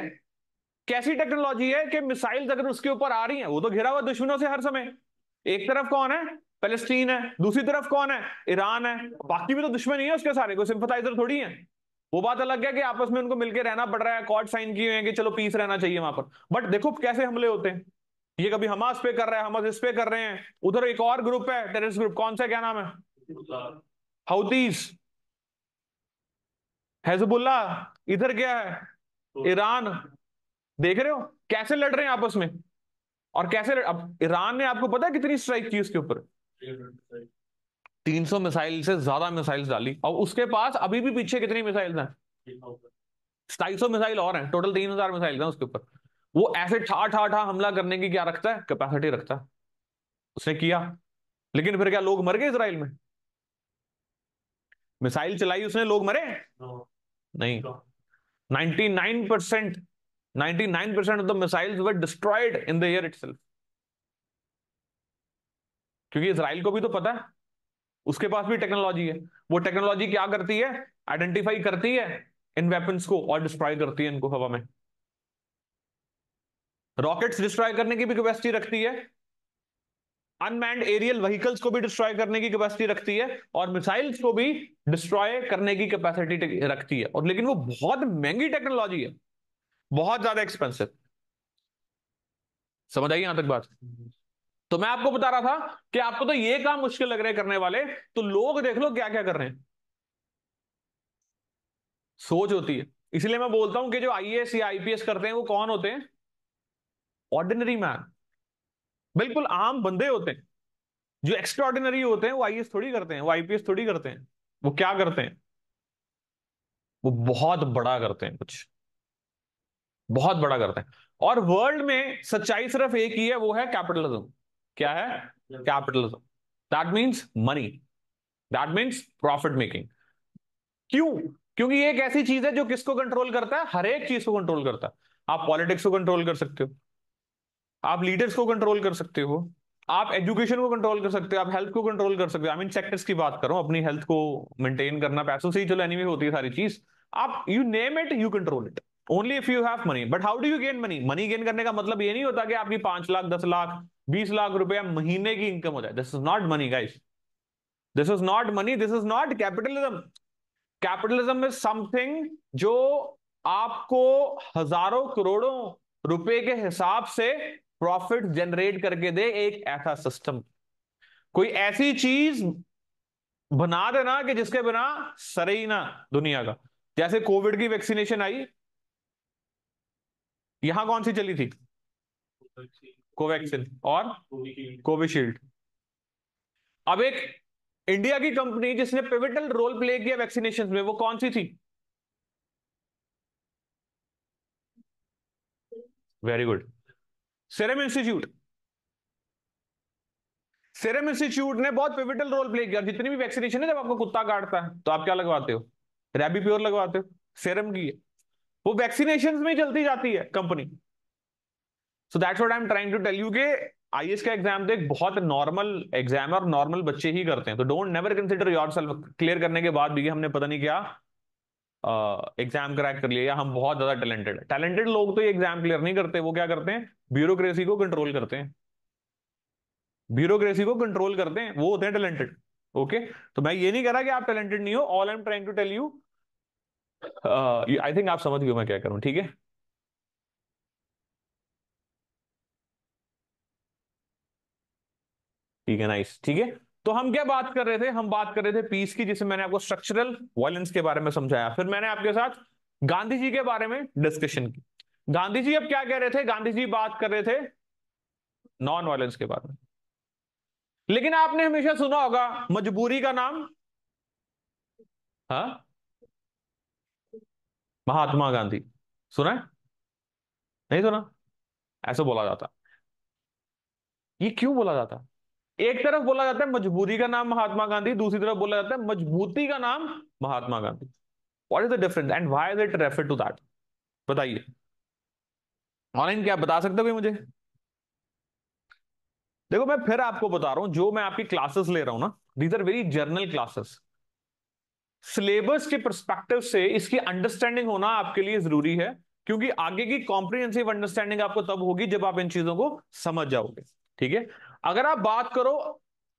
कैसी टेक्नोलॉजी है कि मिसाइल अगर उसके ऊपर आ रही हैं वो तो घिरा हुआ दुश्मनों से हर समय एक तरफ कौन है पैलेस्टीन है दूसरी तरफ कौन है ईरान है बाकी भी तो दुश्मन ही है उसके सारे कोई सिंपथाइजर थोड़ी है वो बात अलग है कि आपस में उनको मिलकर रहना पड़ रहा है कॉर्ड साइन किए हैं कि चलो पीस रहना चाहिए वहां पर बट देखो कैसे हमले होते हैं ये कभी हमास पे कर रहे हैं हमास इस पे कर रहे हैं उधर एक और ग्रुप है टेररिस्ट ग्रुप कौन सा क्या नाम है हाउतीस हैजबुल्ला इधर क्या है ईरान देख रहे हो कैसे लड़ रहे हैं आपस में और कैसे लड़... अब ईरान ने आपको पता है कितनी स्ट्राइक की उसके ऊपर 300 मिसाइल से ज्यादा मिसाइल डाली और उसके पास अभी भी पीछे कितनी मिसाइल हैं 250 मिसाइल और हैं टोटल तीन हजार मिसाइल हैं उसके ऊपर वो ऐसे ठा ठा ठा हमला करने की क्या रखता है कैपेसिटी रखता है उसने किया लेकिन फिर क्या लोग मर गए इसराइल में मिसाइल चलाई उसने लोग मरे नहीं ninety nine percent ninety nine percent of the missiles were destroyed in the year itself क्योंकि इसराइल को भी तो पता है उसके पास भी टेक्नोलॉजी है वो टेक्नोलॉजी क्या करती है आइडेंटिफाई करती है इन वेपन्स को और डिस्ट्रॉय करती है इनको हवा में रॉकेट्स डिस्ट्रॉय करने की भी कैपेसिटी रखती है अनमैंड एरियल व्हीकल्स को भी डिस्ट्रॉय करने की कैपेसिटी रखती है और मिसाइल्स को भी डिस्ट्रॉय करने की कैपेसिटी रखती है और लेकिन वो बहुत महंगी टेक्नोलॉजी है बहुत ज्यादा एक्सपेंसिव समझ आई यहां तक बात तो मैं आपको बता रहा था कि आपको तो ये काम मुश्किल लग रहे हैं करने वाले तो लोग देख लो क्या क्या कर रहे हैं सोच होती है इसलिए मैं बोलता हूं कि जो आईएएस या आईपीएस करते हैं वो कौन होते हैं ऑर्डिनरी मैन बिल्कुल आम बंदे होते हैं जो एक्स्ट्रा ऑर्डिनरी होते हैं वो आई थोड़ी करते हैं वो आईपीएस थोड़ी करते हैं वो क्या करते हैं वो बहुत बड़ा करते हैं कुछ बहुत बड़ा करते हैं और वर्ल्ड में सच्चाई सिर्फ एक ही है वो है कैपिटलिज्म क्या है capitalism that means money that means profit making क्यों क्योंकि एक ऐसी चीज है जो किसको कंट्रोल करता है हर एक चीज को कंट्रोल करता है आप पॉलिटिक्स को कंट्रोल कर सकते हो आप लीडर्स को कंट्रोल कर सकते हो आप एजुकेशन को कंट्रोल कर सकते हो आप हेल्थ को कंट्रोल कर सकते हो आई मीन सेक्टर्स की बात करो अपनी हेल्थ को मेंटेन करना पैसों से ही चलो एनीवे होती है सारी चीज आप you name it you control it only if you have money but how do you gain money money gain करने का मतलब ये नहीं होता कि आपकी पांच लाख दस लाख बीस लाख रुपया महीने की इनकम हो जाए this is not money guys this is not money this is not capitalism capitalism is something जो आपको हजारों करोड़ों रुपए के हिसाब से प्रॉफिट जनरेट करके दे एक ऐसा सिस्टम कोई ऐसी चीज बना देना कि जिसके बिना सरे ही ना दुनिया का जैसे कोविड की वैक्सीनेशन आई यहां कौन सी चली थी कोवैक्सिन और कोविशील्ड अब एक इंडिया की कंपनी जिसने पिविटल रोल प्ले किया वैक्सीनेशन में वो कौन सी थी very good serum institute serum institute ने बहुत पिविटल रोल प्ले किया जितनी भी वैक्सीनेशन है जब आपको कुत्ता काटता है तो आप क्या लगवाते हो रेबी प्योर लगवाते हो सेरम की है वो वैक्सीनेशन में चलती जाती है company so that's what I am trying to tell you के आईएएस का एग्जाम तो एक बहुत नॉर्मल एग्जाम है और नॉर्मल बच्चे ही करते हैं तो don't never consider your clear करने के बाद भी हमने पता नहीं क्या एग्जाम क्रैक कर लिया हम बहुत ज्यादा टैलेंटेड है टैलेंटेड लोग तो ये एग्जाम क्लियर नहीं करते वो क्या करते हैं ब्यूरोक्रेसी को कंट्रोल करते हैं ब्यूरोक्रेसी को कंट्रोल करते हैं वो होते हैं टैलेंटेड ओके तो मैं ये नहीं कह रहा कि आप टैलेंटेड नहीं हो all I am trying to tell you I think आप समझ गए मैं क्या करूं ठीक है ठीक है नाइस ठीक है तो हम क्या बात कर रहे थे हम बात कर रहे थे पीस की जिसे मैंने आपको स्ट्रक्चरल वायलेंस के बारे में समझाया फिर मैंने आपके साथ गांधी जी के बारे में डिस्कशन की गांधी जी अब क्या कह रहे थे गांधी जी बात कर रहे थे नॉन वायलेंस के बारे में लेकिन आपने हमेशा सुना होगा मजबूरी का नाम हा? महात्मा गांधी सुना है नहीं सुना ऐसा बोला जाता ये क्यों बोला जाता एक तरफ बोला जाता है मजबूरी का नाम महात्मा गांधी दूसरी तरफ बोला जाता है मजबूती का नाम Mahatma Gandhi what is the difference and why is it refer to that बताइए ऑनलाइन क्या बता सकते हो मुझे देखो मैं फिर आपको बता रहा हूं जो मैं आपकी क्लासेस ले रहा हूं ना these are very general classes syllabus के परस्पेक्टिव से इसकी अंडरस्टैंडिंग होना आपके लिए जरूरी है क्योंकि आगे की कॉम्प्रिहेंसिव अंडरस्टैंडिंग आपको तब होगी जब आप इन चीजों को समझ जाओगे ठीक है अगर आप बात करो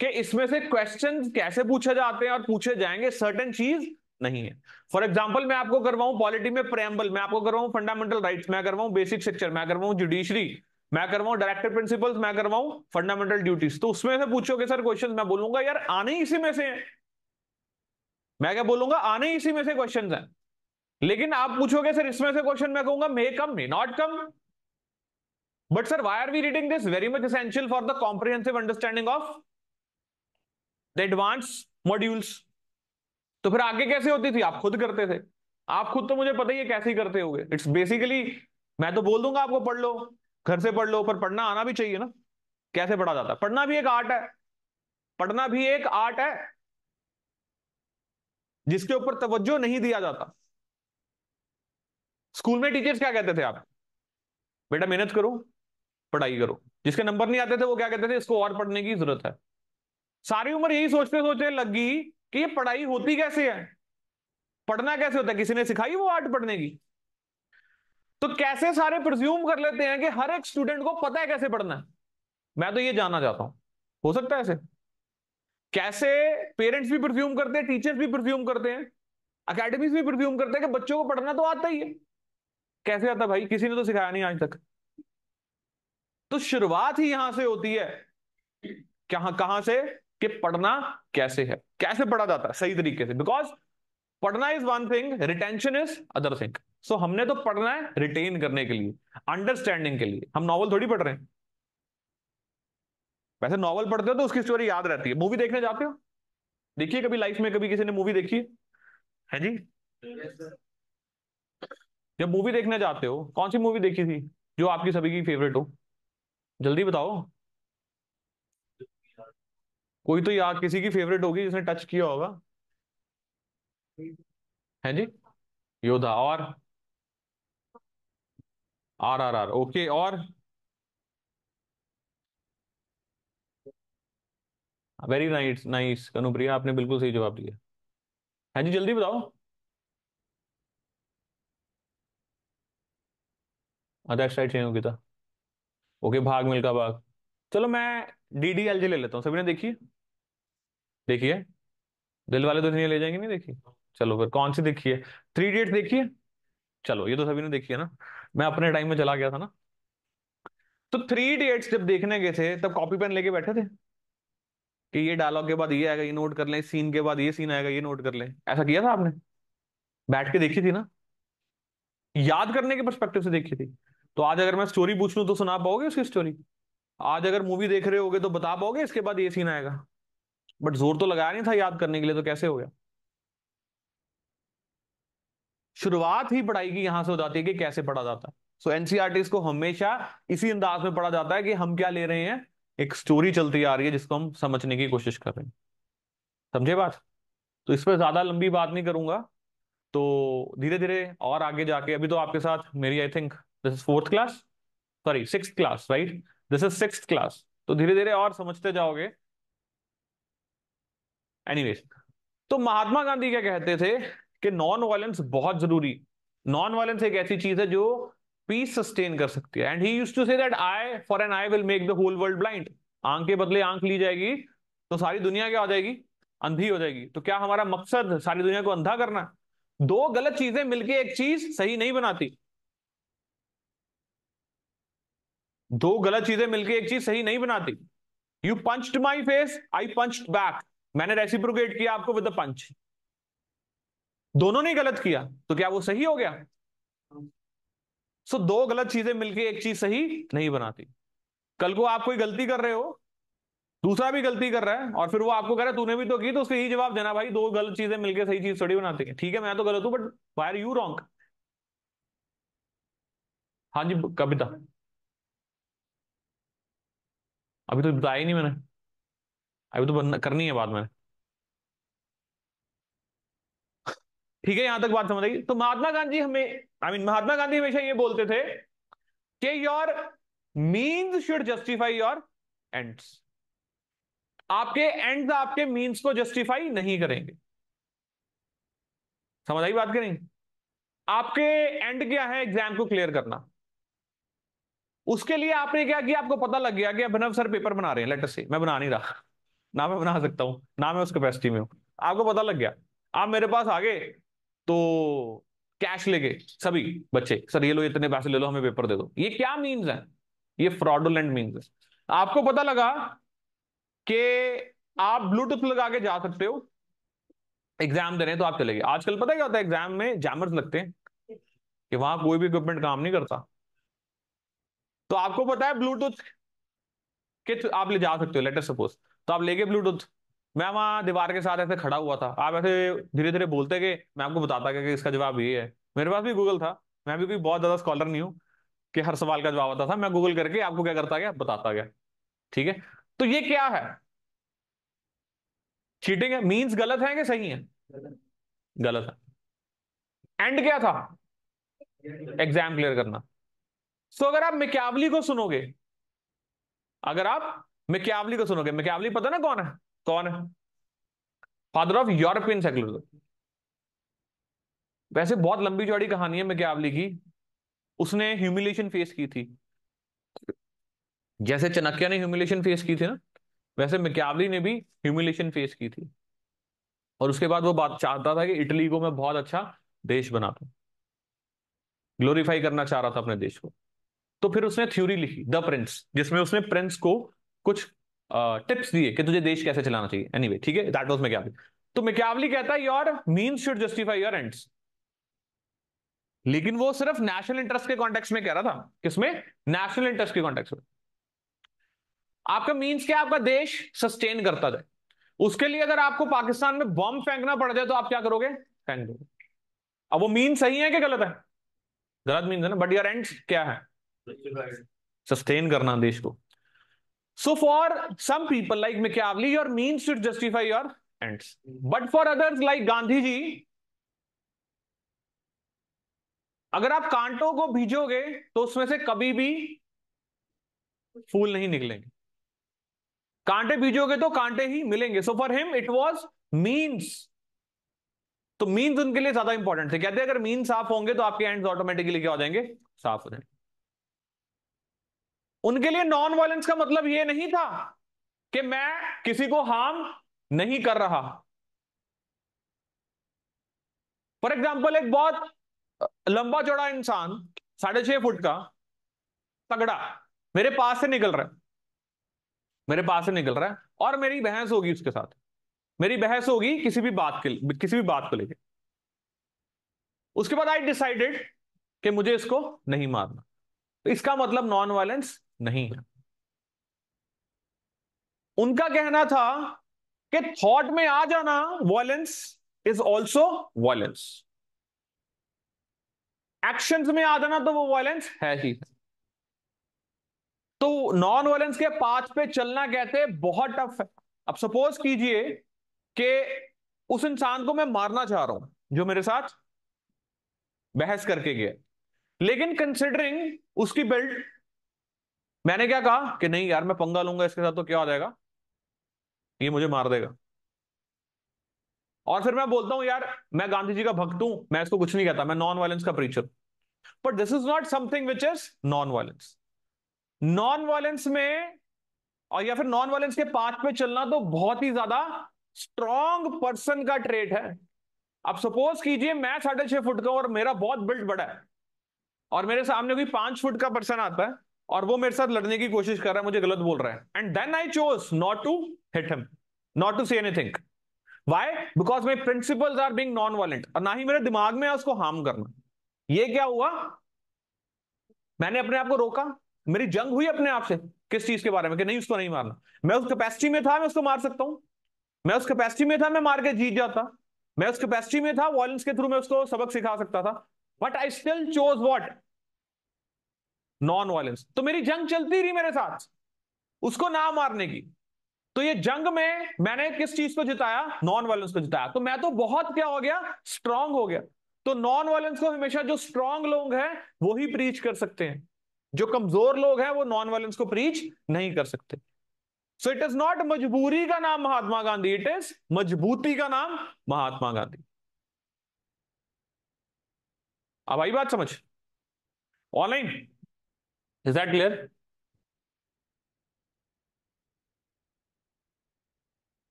कि इसमें से क्वेश्चन कैसे पूछे जाते हैं और पूछे जाएंगे सर्टन चीज नहीं है फॉर एग्जाम्पल मैं आपको करवाऊं पॉलिटी में प्रेम्बल मैं आपको करवाऊं फंडामेंटल राइट्स मैं करवाऊं बेसिक स्ट्रक्चर मैं करवाऊं जुडिशरी मैं करवाऊं डायरेक्टर प्रिंसिपल मैं करवाऊं फंडामेंटल ड्यूटीज तो उसमें से पूछोगे सर क्वेश्चन मैं बोलूंगा यार आने इसी में से है मैं क्या बोलूंगा आने इसी में से क्वेश्चन है लेकिन आप पूछोगे सर इसमें से क्वेश्चन मैं कहूंगा may come may not come But sir, why are we reading this? Very much essential for the comprehensive understanding of the advanced modules. तो फिर आगे कैसे होती थी आप खुद करते थे आप खुद तो मुझे पता ही है कैसे ही करते गए इट्स बेसिकली मैं तो बोल दूंगा आपको पढ़ लो घर से पढ़ लो पर पढ़ना आना भी चाहिए ना कैसे पढ़ा जाता पढ़ना भी एक आर्ट है पढ़ना भी एक आर्ट है जिसके ऊपर तवज्जो नहीं दिया जाता स्कूल में टीचर्स क्या कहते थे आप बेटा मेहनत करो पढ़ाई करो जिसके नंबर नहीं आते थे वो क्या कहते थे इसको और पढ़ने की जरूरत है सारी उम्र यही सोचते सोचते लग गई कि ये पढ़ाई होती कैसे है पढ़ना कैसे होता है किसी ने सिखाई वो आर्ट पढ़ने की तो कैसे सारे प्रज्यूम कर लेते हैं कि हर एक स्टूडेंट को पता है कैसे पढ़ना है मैं तो ये जानना चाहता हूं हो सकता है ऐसे कैसे पेरेंट्स भी प्रज्यूम करते हैं टीचर्स भी प्रज्यूम करते हैं अकेडमीज भी प्रज्यूम करते हैं कि बच्चों को पढ़ना तो आता ही है कैसे आता भाई किसी ने तो सिखाया नहीं आज तक तो शुरुआत ही यहां से होती है कहां कहां से कि पढ़ना कैसे है कैसे पढ़ा जाता है सही तरीके से बिकॉज पढ़ना is one thing retention is other thing so हमने तो पढ़ना है रिटेन करने के लिए अंडरस्टैंडिंग के लिए हम नॉवल थोड़ी पढ़ रहे हैं वैसे नॉवल पढ़ते हो तो उसकी स्टोरी याद रहती है मूवी देखने जाते हो देखिए कभी लाइफ में कभी किसी ने मूवी देखी है जी yes, जब मूवी देखने जाते हो कौन सी मूवी देखी थी जो आपकी सभी की फेवरेट हो जल्दी बताओ कोई तो याद किसी की फेवरेट होगी जिसने टच किया होगा है जी योद्धा और आर आर आर ओके और वेरी नाइस नाइस कनुप्रिया आपने बिल्कुल सही जवाब दिया है जी जल्दी बताओ अदर राइट चाहिए होगी था ओके भाग मिल का भाग चलो मैं डी डी एल जी ले लेता हूँ सभी ने देखिए देखिए दिल वाले तो ले जाएंगे नहीं देखिए चलो फिर कौन सी देखिए थ्री डेट देखिए चलो ये तो सभी ने देखी है ना मैं अपने टाइम में चला गया था ना तो थ्री डेट्स जब देखने गए थे तब कॉपी पेन लेके बैठे थे कि ये डायलॉग के बाद ये आएगा ये नोट कर लें सीन के बाद ये सीन आएगा ये नोट कर लें ऐसा किया था आपने बैठ के देखी थी ना याद करने के परस्पेक्टिव से देखी थी तो आज अगर मैं स्टोरी पूछ लू तो सुना पाओगे उसकी स्टोरी आज अगर मूवी देख रहे होगे तो बता पाओगे इसके बाद ये सीन आएगा बट जोर तो लगाया नहीं था याद करने के लिए तो कैसे हो गया शुरुआत ही पढ़ाई की यहां से हो जाती है कि कैसे पढ़ा जाता है सो एनसीआर e को हमेशा इसी अंदाज में पढ़ा जाता है कि हम क्या ले रहे हैं एक स्टोरी चलती आ रही है जिसको हम समझने की कोशिश कर रहे हैं समझे बात तो इस पर ज्यादा लंबी बात नहीं करूंगा तो धीरे धीरे और आगे जाके अभी तो आपके साथ मेरी I think this is fourth class sorry six class right this is six class तो धीरे धीरे और समझते जाओगे एनीवेज तो महात्मा गांधी क्या कहते थे कि नॉन वायलेंस बहुत जरूरी नॉन वायलेंस एक ऐसी चीज है जो पीस सस्टेन कर सकती है and he use to say that eye for an eye will make the whole world blind आंख के बदले आंख ली जाएगी तो सारी दुनिया क्या हो जाएगी अंधी हो जाएगी तो क्या हमारा मकसद सारी दुनिया को अंधा करना दो गलत चीजें मिलके एक चीज सही नहीं बनाती दो गलत चीजें मिलकर एक चीज सही नहीं बनाती you punch my face I punch back मैंने रेसिप्रोकेट किया आपको विद पंच दोनों ने गलत किया तो क्या वो सही हो गया सो so, दो गलत चीजें मिलके एक चीज सही नहीं बनाती कल को आप कोई गलती कर रहे हो दूसरा भी गलती कर रहा है और फिर वो आपको कह रहा है तूने भी तो की तो उसके यही जवाब देना भाई दो गलत चीजें मिलकर सही चीज थोड़ी बनाती है ठीक है मैं तो गलत हूं but why are you wrong हाँ जी कविता अभी तो बताया ही नहीं मैंने अभी तो करनी है बात मैंने ठीक है यहां तक बात समझ आई तो महात्मा गांधी हमें I I mean mean, Mahatma Gandhi हमेशा ये बोलते थे कि your means should justify your ends आपके एंड्स आपके मीन्स को जस्टिफाई नहीं करेंगे समझ आई बात करें आपके एंड क्या है एग्जाम को क्लियर करना उसके लिए आपने क्या किया आपको पता लग गया कि अभिनव सर पेपर बना रहे हैं लेटर से मैं बना नहीं रहा ना मैं बना सकता हूँ ना मैं उस कैपेसिटी में हूँ आपको पता लग गया आप मेरे पास आ गए तो कैश ले गए सभी बच्चे सर ये लो इतने पैसे ले लो हमें पेपर दे दो ये क्या मीन्स है ये फ्रॉडुलेंट मीन्स है आपको पता लगा कि आप ब्लूटूथ लगा के जा सकते हो एग्जाम दे रहे हैं तो आप चले गए आजकल पता क्या होता है एग्जाम में जैमर्स लगते हैं कि वहां कोई भी इक्विपमेंट काम नहीं करता तो आपको पता है ब्लूटूथ कित आप ले जा सकते हो लेटर सपोज तो आप लेके ब्लूटूथ मैं वहां दीवार के साथ ऐसे खड़ा हुआ था आप ऐसे धीरे धीरे बोलते गए मैं आपको बताता गया कि इसका जवाब ये है मेरे पास भी गूगल था मैं भी कोई बहुत ज्यादा स्कॉलर नहीं हूँ कि हर सवाल का जवाब आता था मैं गूगल करके आपको क्या करता गया बताता गया ठीक है तो ये क्या है चीटिंग है मीन्स गलत है कि सही है गलत है एंड क्या था एग्जाम क्लियर करना सो so, अगर आप मिक्यावली को सुनोगे अगर आप मिक्यावली को सुनोगे मिक्यावली पता ना कौन है कौन है फादर ऑफ यूरोपियन सेक्युलरिज्म वैसे बहुत लंबी चौड़ी कहानी है मिक्यावली की उसने ह्यूमिलेशन फेस की थी जैसे चनक्या ने ह्यूमिलेशन फेस की थी ना वैसे मिक्यावली ने भी ह्यूमिलेशन फेस की थी और उसके बाद वो बात चाहता था कि इटली को मैं बहुत अच्छा देश बना दूं ग्लोरीफाई करना चाह रहा था अपने देश को तो फिर उसने थ्योरी लिखी द प्रिंस जिसमें उसने प्रिंस को कुछ टिप्स दिए कि तुझे देश कैसे चलाना चाहिए एनीवे ठीक है दैट तो मैकियावली कहता है your means should justify your ends लेकिन वो सिर्फ नेशनल इंटरेस्ट के कॉन्टेक्स्ट में कह रहा था किसमें नेशनल इंटरेस्ट के कॉन्टेक्स्ट में आपका मींस क्या आपका देश सस्टेन करता जाए उसके लिए अगर आपको पाकिस्तान में बॉम्ब फेंकना पड़ जाए तो आप क्या करोगे फेंक दोगे अब वो मीन सही है कि गलत है गलत मीन है ना बट योर एंड क्या है सस्टेन करना देश को so for some people like क्या your mean should justify your ends but for others like Gandhi ji अगर आप कांटों को भिजोगे तो उसमें से कभी भी फूल नहीं निकलेंगे कांटे भिजोगे तो कांटे ही मिलेंगे so for him it was means तो मीन्स उनके लिए ज्यादा इंपॉर्टेंट थे कहते हैं अगर मीन साफ होंगे तो आपके एंड्स ऑटोमेटिकली क्या हो जाएंगे साफ हो जाएंगे उनके लिए नॉन वायलेंस का मतलब यह नहीं था कि मैं किसी को हार्म नहीं कर रहा फॉर एग्जाम्पल एक बहुत लंबा चौड़ा इंसान साढ़े छह फुट का तगड़ा मेरे पास से निकल रहा है मेरे पास से निकल रहा है और मेरी बहस होगी उसके साथ मेरी बहस होगी किसी भी बात के किसी भी बात को लेकर उसके बाद आई डिसाइडेड कि मुझे इसको नहीं मारना तो इसका मतलब नॉन वायलेंस नहीं है उनका कहना था कि थॉट में आ जाना violence is also violence action में आ जाना तो वो वॉयलेंस है ही तो नॉन वॉयलेंस के पाथ पे चलना कहते बहुत टफ है अब सपोज कीजिए कि उस इंसान को मैं मारना चाह रहा हूं जो मेरे साथ बहस करके गया लेकिन कंसिडरिंग उसकी बिल्ड मैंने क्या कहा कि नहीं यार मैं पंगा लूंगा इसके साथ तो क्या हो जाएगा ये मुझे मार देगा और फिर मैं बोलता हूं यार मैं गांधी जी का भक्त हूं मैं इसको कुछ नहीं कहता मैं नॉन वायलेंस का preacher but this is not something which is non violence non violence में और या फिर नॉन वायलेंस के पाथ पे चलना तो बहुत ही ज्यादा स्ट्रॉन्ग पर्सन का ट्रेट है अब सपोज कीजिए मैं साढ़े छह फुट का और मेरा बहुत बिल्ड बड़ा है और मेरे सामने कोई पांच फुट का पर्सन आता है और वो मेरे साथ लड़ने की कोशिश कर रहा है मुझे गलत बोल रहा है and then I chose not to hit him not to say anything why because my principles are being non violent और ना ही मेरे दिमाग में है उसको हार्म करना ये क्या हुआ मैंने अपने आप को रोका मेरी जंग हुई अपने आप से किस चीज के बारे में कि नहीं उसको नहीं मारना मैं उस कैपेसिटी में था मैं उसको मार सकता हूं मैं उस कैपेसिटी में था मैं मार के जीत जाता मैं उस कैपेसिटी में था वॉयलेंस के थ्रू मैं उसको सबक सिखा सकता था but I still chose what non violence तो मेरी जंग चलती रही मेरे साथ उसको ना मारने की तो ये जंग में मैंने किस चीज को जिताया नॉन वायलेंस को जिताया तो मैं तो बहुत क्या हो गया स्ट्रांग हो गया तो नॉन वायलेंस को हमेशा जो स्ट्रांग लोग हैं वो ही प्रीच कर सकते हैं जो कमजोर लोग हैं वो नॉन वायलेंस को प्रीच नहीं कर सकते सो इट इज नॉट मजबूरी का नाम महात्मा गांधी इट इज मजबूती का नाम महात्मा गांधी अब आई बात समझ online Is that clear?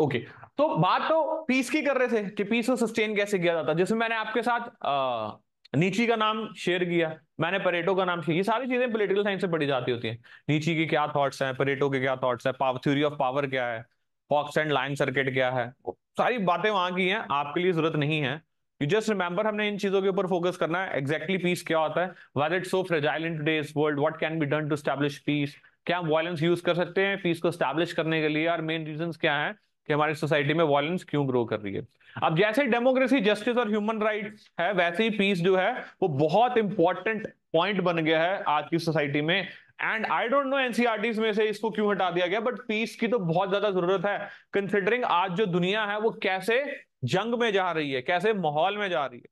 Okay okay. तो बात तो पीस की कर रहे थे कि पीस को सस्टेन कैसे किया जाता जैसे मैंने आपके साथ नीची का नाम शेयर किया मैंने परेटो का नाम शेयर ये सारी चीजें पोलिटिकल साइंस से पढ़ी जाती होती हैं नीची के क्या थॉट्स हैं परेटो के क्या थॉट्स हैं पावर थ्योरी ऑफ पावर क्या है फॉक्स एंड लाइन सर्किट क्या है सारी बातें वहां की हैं आपके लिए जरूरत नहीं है यू जस्ट रिमेंबर हमने इन चीजों के ऊपर फोकस करना है एग्जैक्टली पीस क्या होता है was it so fragile in today's world what can be done to establish peace क्या हम वायलेंस यूज कर सकते हैं पीस को स्टैब्लिश करने के लिए और मेन रीजन क्या है कि हमारी सोसाइटी में वायलेंस क्यों ग्रो कर रही है अब जैसे डेमोक्रेसी जस्टिस और ह्यूमन राइट है वैसे ही पीस जो है वो बहुत इंपॉर्टेंट पॉइंट बन गया है आज की सोसाइटी में and I don't know NCERTs में से इसको क्यों हटा दिया गया बट पीस की तो बहुत ज्यादा जरूरत है कंसिडरिंग आज जो दुनिया है वो कैसे जंग में जा रही है कैसे माहौल में जा रही है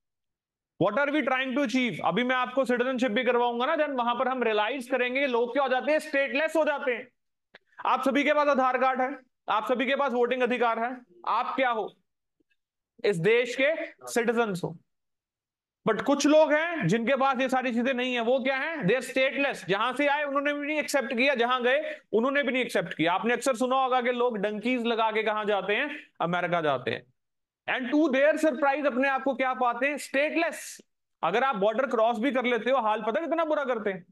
what are we trying to achieve अभी मैं आपको सिटीजनशिप भी करवाऊंगा ना देन वहां पर हम रियलाइज करेंगे लोग क्या हो जाते हैं स्टेटलेस हो जाते हैं आप सभी के पास आधार कार्ड है आप सभी के पास वोटिंग अधिकार है आप क्या हो इस देश के सिटीजन हो बट कुछ लोग हैं जिनके पास ये सारी चीजें नहीं है वो क्या है देर स्टेटलेस जहां से आए उन्होंने भी नहीं एक्सेप्ट किया जहां गए उन्होंने भी नहीं एक्सेप्ट किया आपने अक्सर सुना होगा कि लोग डंकीज लगा के कहा जाते हैं अमेरिका जाते हैं एंड टू देयर सरप्राइज अपने आप को क्या पाते हैं स्टेटलेस अगर आप बॉर्डर क्रॉस भी कर लेते हो हाल पता कितना बुरा करते हैं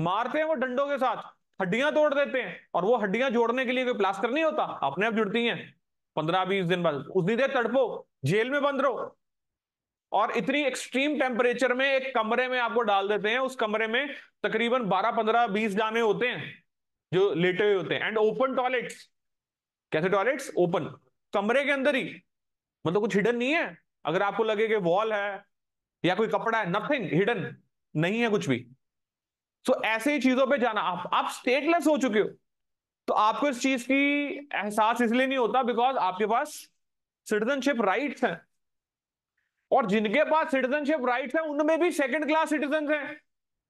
मारते हैं वो डंडों के साथ हड्डियां तोड़ देते हैं और वो हड्डियां जोड़ने के लिए कोई प्लास्टर नहीं होता अपने आप जुड़ती हैं पंद्रह बीस दिन बाद उस दिन तड़पो जेल में बंद रहो और इतनी एक्सट्रीम टेम्परेचर में एक कमरे में आपको डाल देते हैं उस कमरे में तकरीबन बारह पंद्रह बीस जाने होते हैं जो लेटे हुए होते हैं एंड ओपन टॉयलेट्स कैसे टॉयलेट्स ओपन कमरे के अंदर ही मतलब कुछ हिडन नहीं है अगर आपको लगे कि वॉल है या कोई कपड़ा है नथिंग हिडन नहीं है कुछ भी सो so, ऐसे ही चीजों पे जाना आप आप स्टेटलेस हो चुके हो तो आपको इस चीज की एहसास इसलिए नहीं होता बिकॉज आपके पास सिटीजनशिप राइट है और जिनके पास सिटीजनशिप राइट है उनमें भी सेकंड क्लास सिटीजन है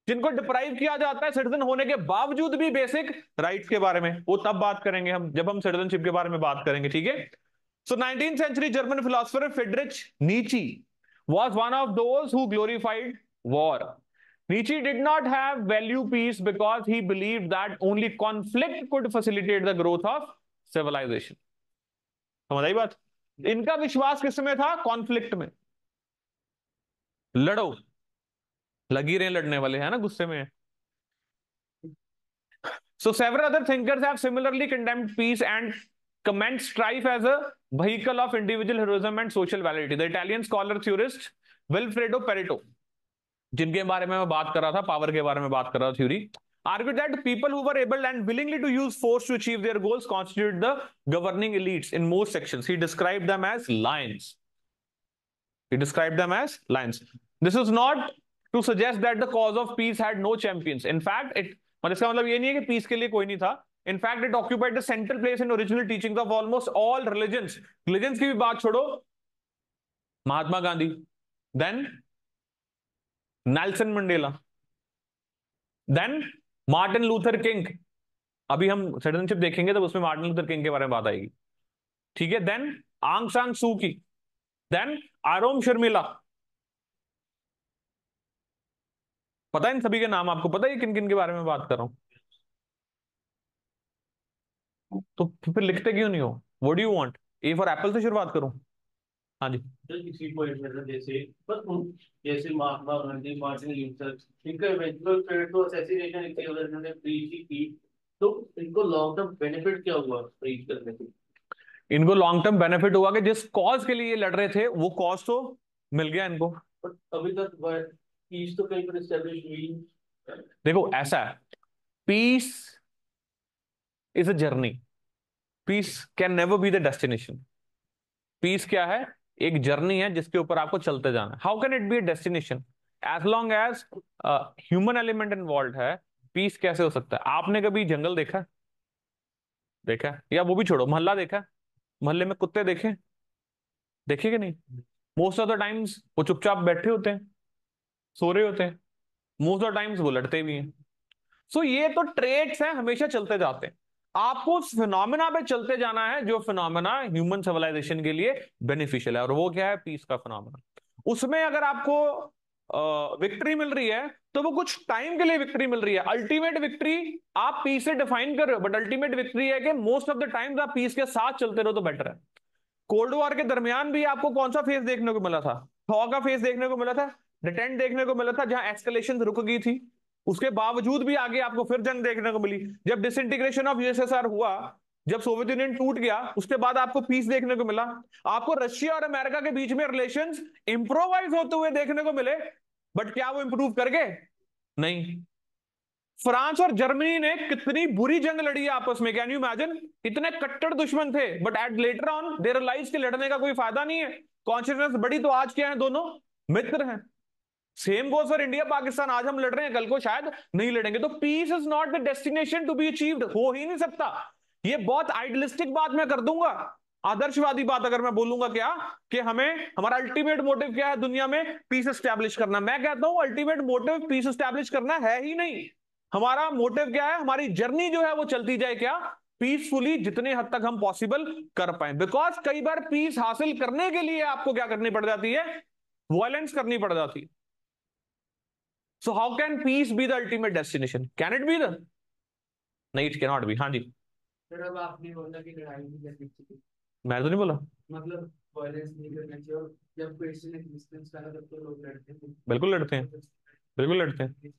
जिनको डिप्राइव किया जाता है सिटीजन होने के बावजूद भी बेसिक राइट्स के बारे में वो तब बात करेंगे हम जब हम सिटीजनशिप के बारे में बात करेंगे ठीक है So 19th century German philosopher Friedrich Nietzsche was one of those who glorified war. Nietzsche did not have value peace because he believed that only conflict could facilitate the growth of civilization. समझ आई बात इनका विश्वास किस में था Conflict में लड़ो लगी रहे लड़ने वाले है ना गुस्से में So several other thinkers have similarly condemned peace and commends strife as a vehicle of individual heroism and social validity. The Italian scholar theorist Wilfredo Pareto, जिनके बारे में मैं बात कर रहा था पावर के बारे में बात कर रहा था theory argued that people who were able and willingly to use force to achieve their goals constituted the governing elites in most sections. He described them as lions. He described them as lions. This is not to suggest that the cause of peace had no champions. In fact, it मतलब इसका मतलब ये नहीं है कि piece के लिए कोई नहीं था In fact, it occupied the central place in original teachings of almost all religions. Religions की भी बात छोड़ो महात्मा Gandhi then Nelson Mandela, then Martin Luther King. अभी हम citizenship देखेंगे तो उसमें Martin Luther King के बारे में बात आएगी ठीक है then Aung San Suu Kyi, then Arom Sharmila. पता है इन सभी के नाम आपको पता है किन किन के बारे में बात कर रहा हूं तो फिर लिखते क्यों नहीं हो what you want A for apple से शुरुआत करूं हाँ जी तो इनको लॉन्ग टर्म बेनिफिट क्या हुआ बेनिफिट हुआ कि जिस कॉज के लिए लड़ रहे थे वो कॉज तो मिल गया इनको अभी तक पीस तो कहीं पर देखो ऐसा है peace is a journey peace can never be the destination peace क्या है एक जर्नी है जिसके ऊपर आपको चलते जाना how can it be destination as long as human element involve है पीस uh, कैसे हो सकता है आपने कभी जंगल देखा देखा या वो भी छोड़ो मोहल्ला देखा मोहल्ले में कुत्ते देखे देखे कि नहीं मोस्ट ऑफ द टाइम्स वो चुपचाप बैठे होते हैं सो रहे होते हैं मोस्ट ऑफ द टाइम्स वो लड़ते भी हैं सो so, ये तो ट्रेड्स हैं हमेशा चलते जाते हैं आपको उस फिनोमिना पे चलते जाना है जो फिनोमिना ह्यूमन सिविलाइजेशन के लिए बेनिफिशियल है और वो क्या है पीस का फिनोमिना उसमें अगर आपको विक्ट्री मिल रही है तो वो कुछ टाइम के लिए विक्ट्री मिल रही है अल्टीमेट विक्ट्री आप पीस से डिफाइन कर रहे हो बट अल्टीमेट विक्ट्री है कि मोस्ट ऑफ द टाइम्स आप पीस के साथ चलते रहो तो बेटर है कोल्ड वॉर के दरमियान भी आपको कौन सा फेज देखने को मिला था थॉ का फेज देखने को मिला था डिटेंट देखने को मिला था जहां एक्सकलेशन रुक गई थी उसके बावजूद भी आगे आपको फिर जंग देखने को मिली जब डिसइंटीग्रेशन ऑफ यूएसएसआर हुआ जब सोवियत यूनियन टूट गया उसके बाद आपको पीस देखने को मिला आपको रशिया और अमेरिका के बीच में रिलेशन इंप्रोवाइज होते हुए देखने को मिले बट क्या वो इंप्रूव कर गए नहीं फ्रांस और जर्मनी ने कितनी बुरी जंग लड़ी है आपस में कैन यू इमेजिन इतने कट्टर दुश्मन थे but at later on their life के लड़ने का कोई फायदा नहीं है कॉन्शियसनेस बड़ी तो आज क्या है दोनों मित्र हैं same goes for India Pakistan आज हम लड़ रहे हैं कल को शायद नहीं लड़ेंगे तो peace is not the destination to be achieved हो ही नहीं सकता ये बहुत आइडियलिस्टिक बात मैं कर दूंगा आदर्शवादी बात अगर मैं बोलूंगा क्या कि हमें हमारा अल्टीमेट मोटिव क्या है दुनिया में पीस स्टैब्लिश करना मैं कहता हूं अल्टीमेट मोटिव पीस स्टैब्लिश करना है ही नहीं हमारा मोटिव क्या है हमारी जर्नी जो है वो चलती जाए क्या पीसफुली जितने हद तक हम पॉसिबल कर पाए बिकॉज कई बार पीस हासिल करने के लिए आपको क्या करनी पड़ जाती है वॉयलेंस करनी पड़ जाती है so how can peace be the ultimate destination can it be the नहीं इट नॉट बी हाँ जी तो आपने बोला कि लड़ाई नहीं करनी चाहिए मैंने तो नहीं बोला मतलब वायलेंस नहीं करना चाहिए जब क्वेश्चन एग्जिस्टेंस का तब तो लोग लड़ते हैं बिल्कुल लड़ते हैं बिल्कुल लड़ते हैं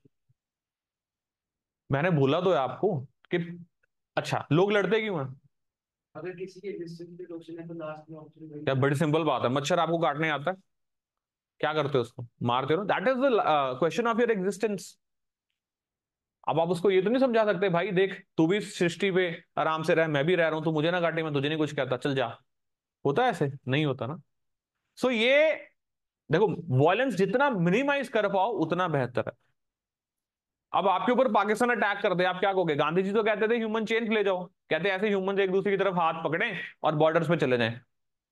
मैंने बोला तो है आपको कि अच्छा लोग लड़ते क्यों हैं अगर किसी के एग्जिस्टेंस पे तो क्वेश्चन है तो लास्ट में ऑप्शन क्या बड़ी सिंपल बात है मच्छर आपको काटने आता है क्या करते हो उसको मारते हो that is the question of your existence अब आप उसको ये तो नहीं समझा सकते भाई देख तू भी सृष्टि पे आराम से रह मैं भी रह रहा हूं तू मुझे ना काटे मैं तुझे नहीं कुछ कहता चल जा होता है ऐसे नहीं होता ना सो so, ये देखो वॉयलेंस जितना मिनिमाइज कर पाओ उतना बेहतर है अब आपके ऊपर पाकिस्तान अटैक कर दे आप क्या कहोगे गांधी जी तो कहते थे ह्यूमन चेन ले जाओ कहते ऐसे ह्यूमन एक दूसरे की तरफ हाथ पकड़े और बॉर्डर्स पे चले जाए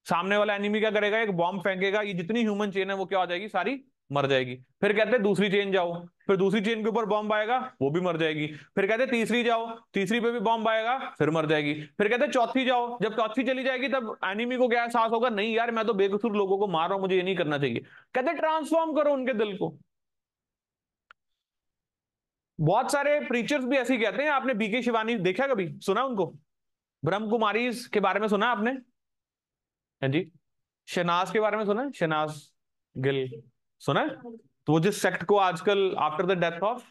सामने वाला एनिमी क्या करेगा एक बॉम्ब फेंकेगा ये जितनी ह्यूमन चेन है वो क्या हो जाएगी सारी मर जाएगी फिर कहते हैं दूसरी चेन जाओ फिर दूसरी चेन के ऊपर बॉम्ब आएगा वो भी मर जाएगी फिर कहते हैं तीसरी जाओ तीसरी पे भी बॉम्ब आएगा फिर मर जाएगी फिर कहते हैं चौथी जाओ जब चौथी चली जाएगी तब एनिमी को क्या एहसास होगा नहीं यार मैं तो बेकसूर लोगों को मार रहा हूं मुझे ये नहीं करना चाहिए कहते ट्रांसफॉर्म करो उनके दिल को बहुत सारे प्रीचर्स भी ऐसे कहते हैं आपने बीके शिवानी देखा कभी सुना उनको ब्रह्म कुमारी के बारे में सुना आपने हाँ जी शनाज के बारे में सुना है शनाज गिल सुना है तो वो जिस सेक्ट को आजकल आफ्टर द डेथ ऑफ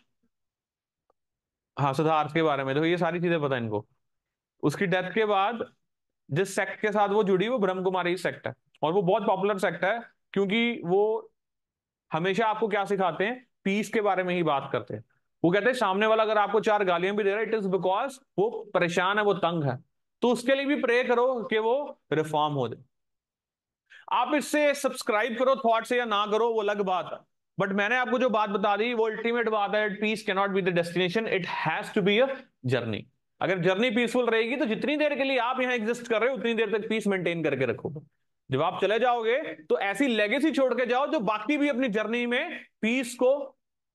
हाँ सिद्धार्थ के बारे में देखो तो ये सारी चीजें पता है इनको उसकी डेथ के बाद जिस सेक्ट के साथ वो जुड़ी वो ब्रह्म कुमारी सेक्ट है और वो बहुत पॉपुलर सेक्ट है क्योंकि वो हमेशा आपको क्या सिखाते हैं पीस के बारे में ही बात करते हैं वो कहते हैं सामने वाला अगर आपको चार गालियां भी दे रहा है इट इज बिकॉज वो परेशान है वो तंग है तो उसके लिए भी प्रे करो कि वो रिफॉर्म हो जाए आप इससे सब्सक्राइब करो थॉट से या ना करो वो अलग बात है बट मैंने आपको जो बात बता दी वो अल्टीमेट बात है peace can not be the destination it has to be a journey अगर जर्नी पीसफुल रहेगी तो जितनी देर के लिए आप यहां एग्जिस्ट कर रहे हो उतनी देर तक पीस मेंटेन करके रखो जब आप चले जाओगे तो ऐसी लेगेसी छोड़ के जाओ जो बाकी भी अपनी जर्नी में पीस को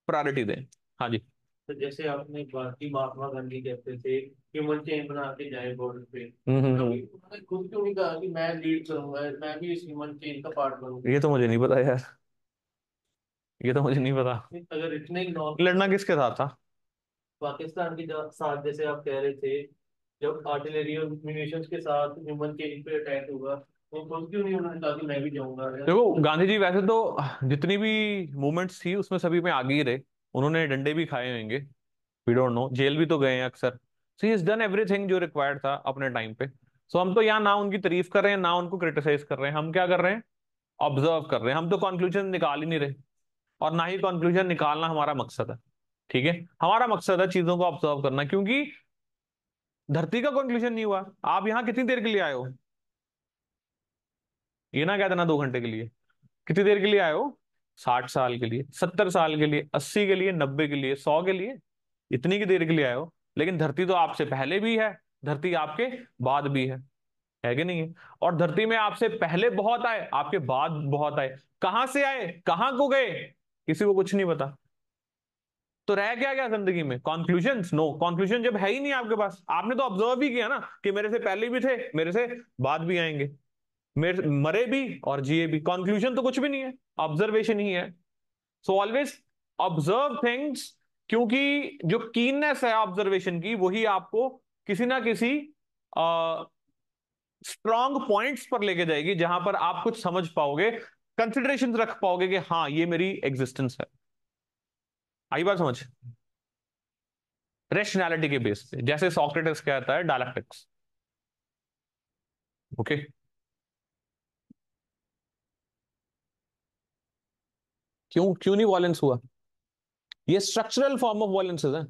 प्रायोरिटी दें हाँ जी तो जैसे आपने भारतीय महात्मा गांधी कहते थे ह्यूमन चेन बना के जाए बॉर्डर पे उन्होंने हम्म, हम्म, हम्म। खुद क्यों नहीं कहा कि मैं लीड करूंगा मैं भी इस ह्यूमन चेन का पार्ट ये तो मुझे नहीं पता यार ये तो मुझे नहीं पता अगर इतने इग्नोर लड़ना किसके साथ था पाकिस्तान के साथ जैसे आप कह रहे थे जब आर्टिलरी और munitions के साथ ह्यूमन चेन पे अटैक हुआ तो खुद क्यों नहीं उन्होंने कहा कि मैं भी जाऊंगा देखो गांधी जी वैसे तो जितनी भी मूवमेंट्स थी उसमें सभी में आगे ही रहे उन्होंने डंडे भी खाए होंगे वी डोंट नो जेल भी तो गए हैं अक्सर सी इज डन एवरीथिंग जो रिक्वायर्ड था अपने टाइम पे सो so, हम तो यहाँ ना उनकी तारीफ कर रहे हैं ना उनको क्रिटिसाइज कर रहे हैं हम क्या कर रहे हैं ऑब्जर्व कर रहे हैं हम तो कॉन्क्लूजन निकाल ही नहीं रहे और ना ही कॉन्क्लूजन निकालना हमारा मकसद है ठीक है हमारा मकसद है चीजों को ऑब्जर्व करना क्योंकि धरती का कंक्लूजन नहीं हुआ आप यहाँ कितनी देर के लिए आए हो ये ना क्या देना दो घंटे के लिए कितनी देर के लिए आए हो साठ साल के लिए सत्तर साल के लिए अस्सी के लिए नब्बे के लिए सौ के लिए इतनी की देर के लिए आए हो लेकिन धरती तो आपसे पहले भी है धरती आपके बाद भी है है कि नहीं है और धरती में आपसे पहले बहुत आए आपके बाद बहुत आए कहां से आए कहां को गए किसी को कुछ नहीं पता तो रह क्या क्या जिंदगी में कॉन्क्लूजन नो कॉन्क्लूजन जब है ही नहीं आपके पास आपने तो ऑब्जर्व भी किया ना कि मेरे से पहले भी थे मेरे से बाद भी आएंगे मेरे मरे भी और जिए भी कॉन्क्लूजन तो कुछ भी नहीं है ऑब्जर्वेशन ही है सो ऑलवेज ऑब्जर्व थिंग्स क्योंकि जो कीननेस है ऑब्जर्वेशन की वही आपको किसी ना किसी स्ट्रांग पॉइंट्स पर लेके जाएगी जहां पर आप कुछ समझ पाओगे कंसिडरेशन रख पाओगे कि हाँ ये मेरी एग्जिस्टेंस है आई बात समझ रेशनैलिटी के बेस पे जैसे सॉक्रेटिस कहता है डायलेक्टिक्स ओके क्यों क्यों नहीं वॉलेंस हुआ ये स्ट्रक्चरल फॉर्म ऑफ वायलेंस है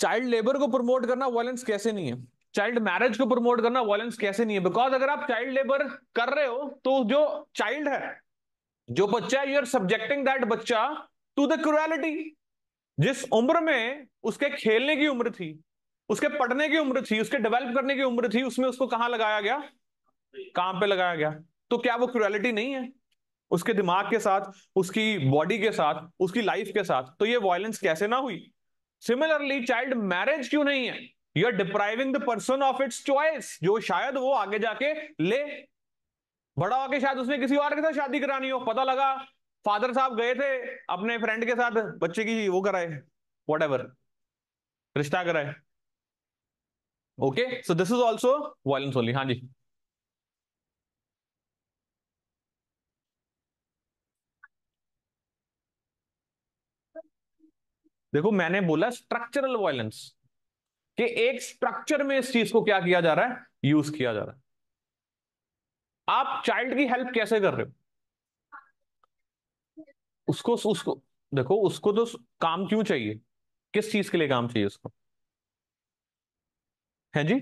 चाइल्ड लेबर को प्रमोट करना वायलेंस कैसे नहीं है चाइल्ड मैरिज को प्रमोट करना वायलेंस कैसे नहीं है बिकॉज अगर आप चाइल्ड लेबर कर रहे हो तो जो चाइल्ड है जो बच्चा है यू आर सब्जेक्टिंग दैट बच्चा टू द क्रुएलिटी जिस उम्र में उसके खेलने की उम्र थी उसके पढ़ने की उम्र थी उसके डेवलप करने की उम्र थी उसमें उसको कहां लगाया गया कहां पे लगाया गया तो क्या वो क्रुएलिटी नहीं है उसके दिमाग के साथ उसकी बॉडी के साथ उसकी लाइफ के साथ तो ये वायलेंस कैसे ना हुई सिमिलरली चाइल्ड मैरिज क्यों नहीं है you are depriving the person of its choice जो शायद वो आगे जाके ले बड़ा होके शायद उसने किसी और के साथ शादी करानी हो पता लगा फादर साहब गए थे अपने फ्रेंड के साथ बच्चे की वो कराए वट रिश्ता कराए okay so this is also violence only हाँ जी देखो मैंने बोला स्ट्रक्चरल वायलेंस कि एक स्ट्रक्चर में इस चीज को क्या किया जा रहा है यूज किया जा रहा है आप चाइल्ड की हेल्प कैसे कर रहे हो उसको उसको देखो उसको तो काम क्यों चाहिए किस चीज के लिए काम चाहिए उसको है जी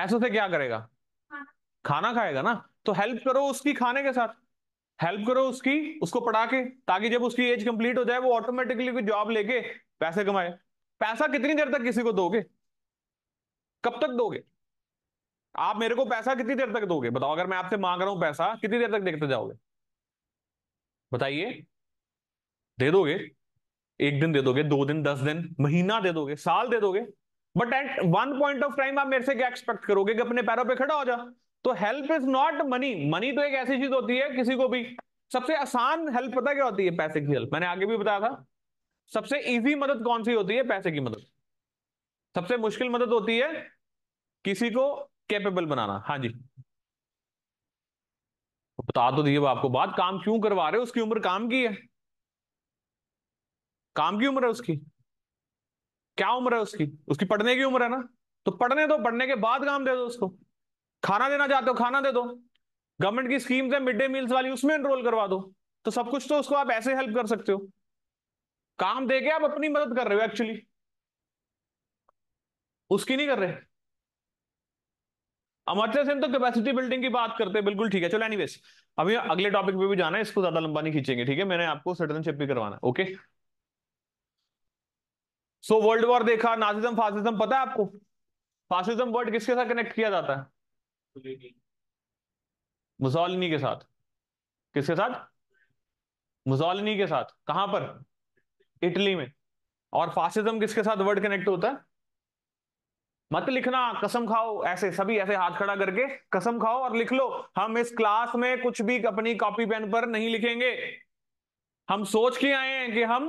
पैसों से क्या करेगा खाना खाएगा ना तो हेल्प करो उसकी खाने के साथ हेल्प करो उसकी उसको पढ़ा के ताकि जब उसकी एज कंप्लीट हो जाए वो ऑटोमेटिकली कोई जॉब लेके पैसे कमाए पैसा कितनी देर तक किसी को दोगे कब तक दोगे आप मेरे को पैसा कितनी देर तक दोगे बताओ अगर मैं आपसे मांग रहा हूं पैसा कितनी देर तक देखते जाओगे बताइए दे दोगे एक दिन दे दोगे दो दिन दस दिन महीना दे दोगे साल दे दोगे but at one point of time आप मेरे से क्या एक्सपेक्ट करोगे कि अपने पैरों पे खड़ा हो जा तो help is not money money तो एक ऐसी चीज होती है किसी को भी सबसे आसान हेल्प पता क्या होती है पैसे की हेल्प मैंने आगे भी बताया था सबसे इजी मदद कौन सी होती है पैसे की मदद सबसे मुश्किल मदद होती है किसी को कैपेबल बनाना हाँ जी बता तो दिए आपको बात काम क्यों करवा रहे हो उसकी उम्र काम की है काम की उम्र है उसकी क्या उम्र है उसकी उसकी पढ़ने की उम्र है ना तो पढ़ने दो पढ़ने के बाद काम दे दो उसको खाना देना चाहते हो खाना दे दो गवर्नमेंट की स्कीम्स है मिड डे मील्स वाली उसमें एनरोल करवा दो तो सब कुछ तो उसको आप ऐसे हेल्प कर सकते हो काम दे के आप अपनी मदद कर रहे हो एक्चुअली उसकी नहीं कर रहे अमर्त्य सेन तो कैपेसिटी बिल्डिंग की बात करते हैं बिल्कुल ठीक है चलो वेस अभी अगले टॉपिक पे भी जाना है इसको ज्यादा लंबा नहीं खींचेंगे ठीक है मैंने आपको सिटीजनशिप भी करवाना ओके सो वर्ल्ड वॉर देखा नाजिज्म फासिज्म पता है आपको फासिज्म वर्ड किसके साथ कनेक्ट किया जाता है मुसोलिनी के साथ किसके साथ मुसोलिनी के साथ कहां पर इटली में और फासिज्म किसके साथ वर्ड कनेक्ट होता है मत लिखना कसम खाओ ऐसे सभी ऐसे हाथ खड़ा करके कसम खाओ और लिख लो हम इस क्लास में कुछ भी अपनी कॉपी पेन पर नहीं लिखेंगे हम सोच के आए हैं कि हम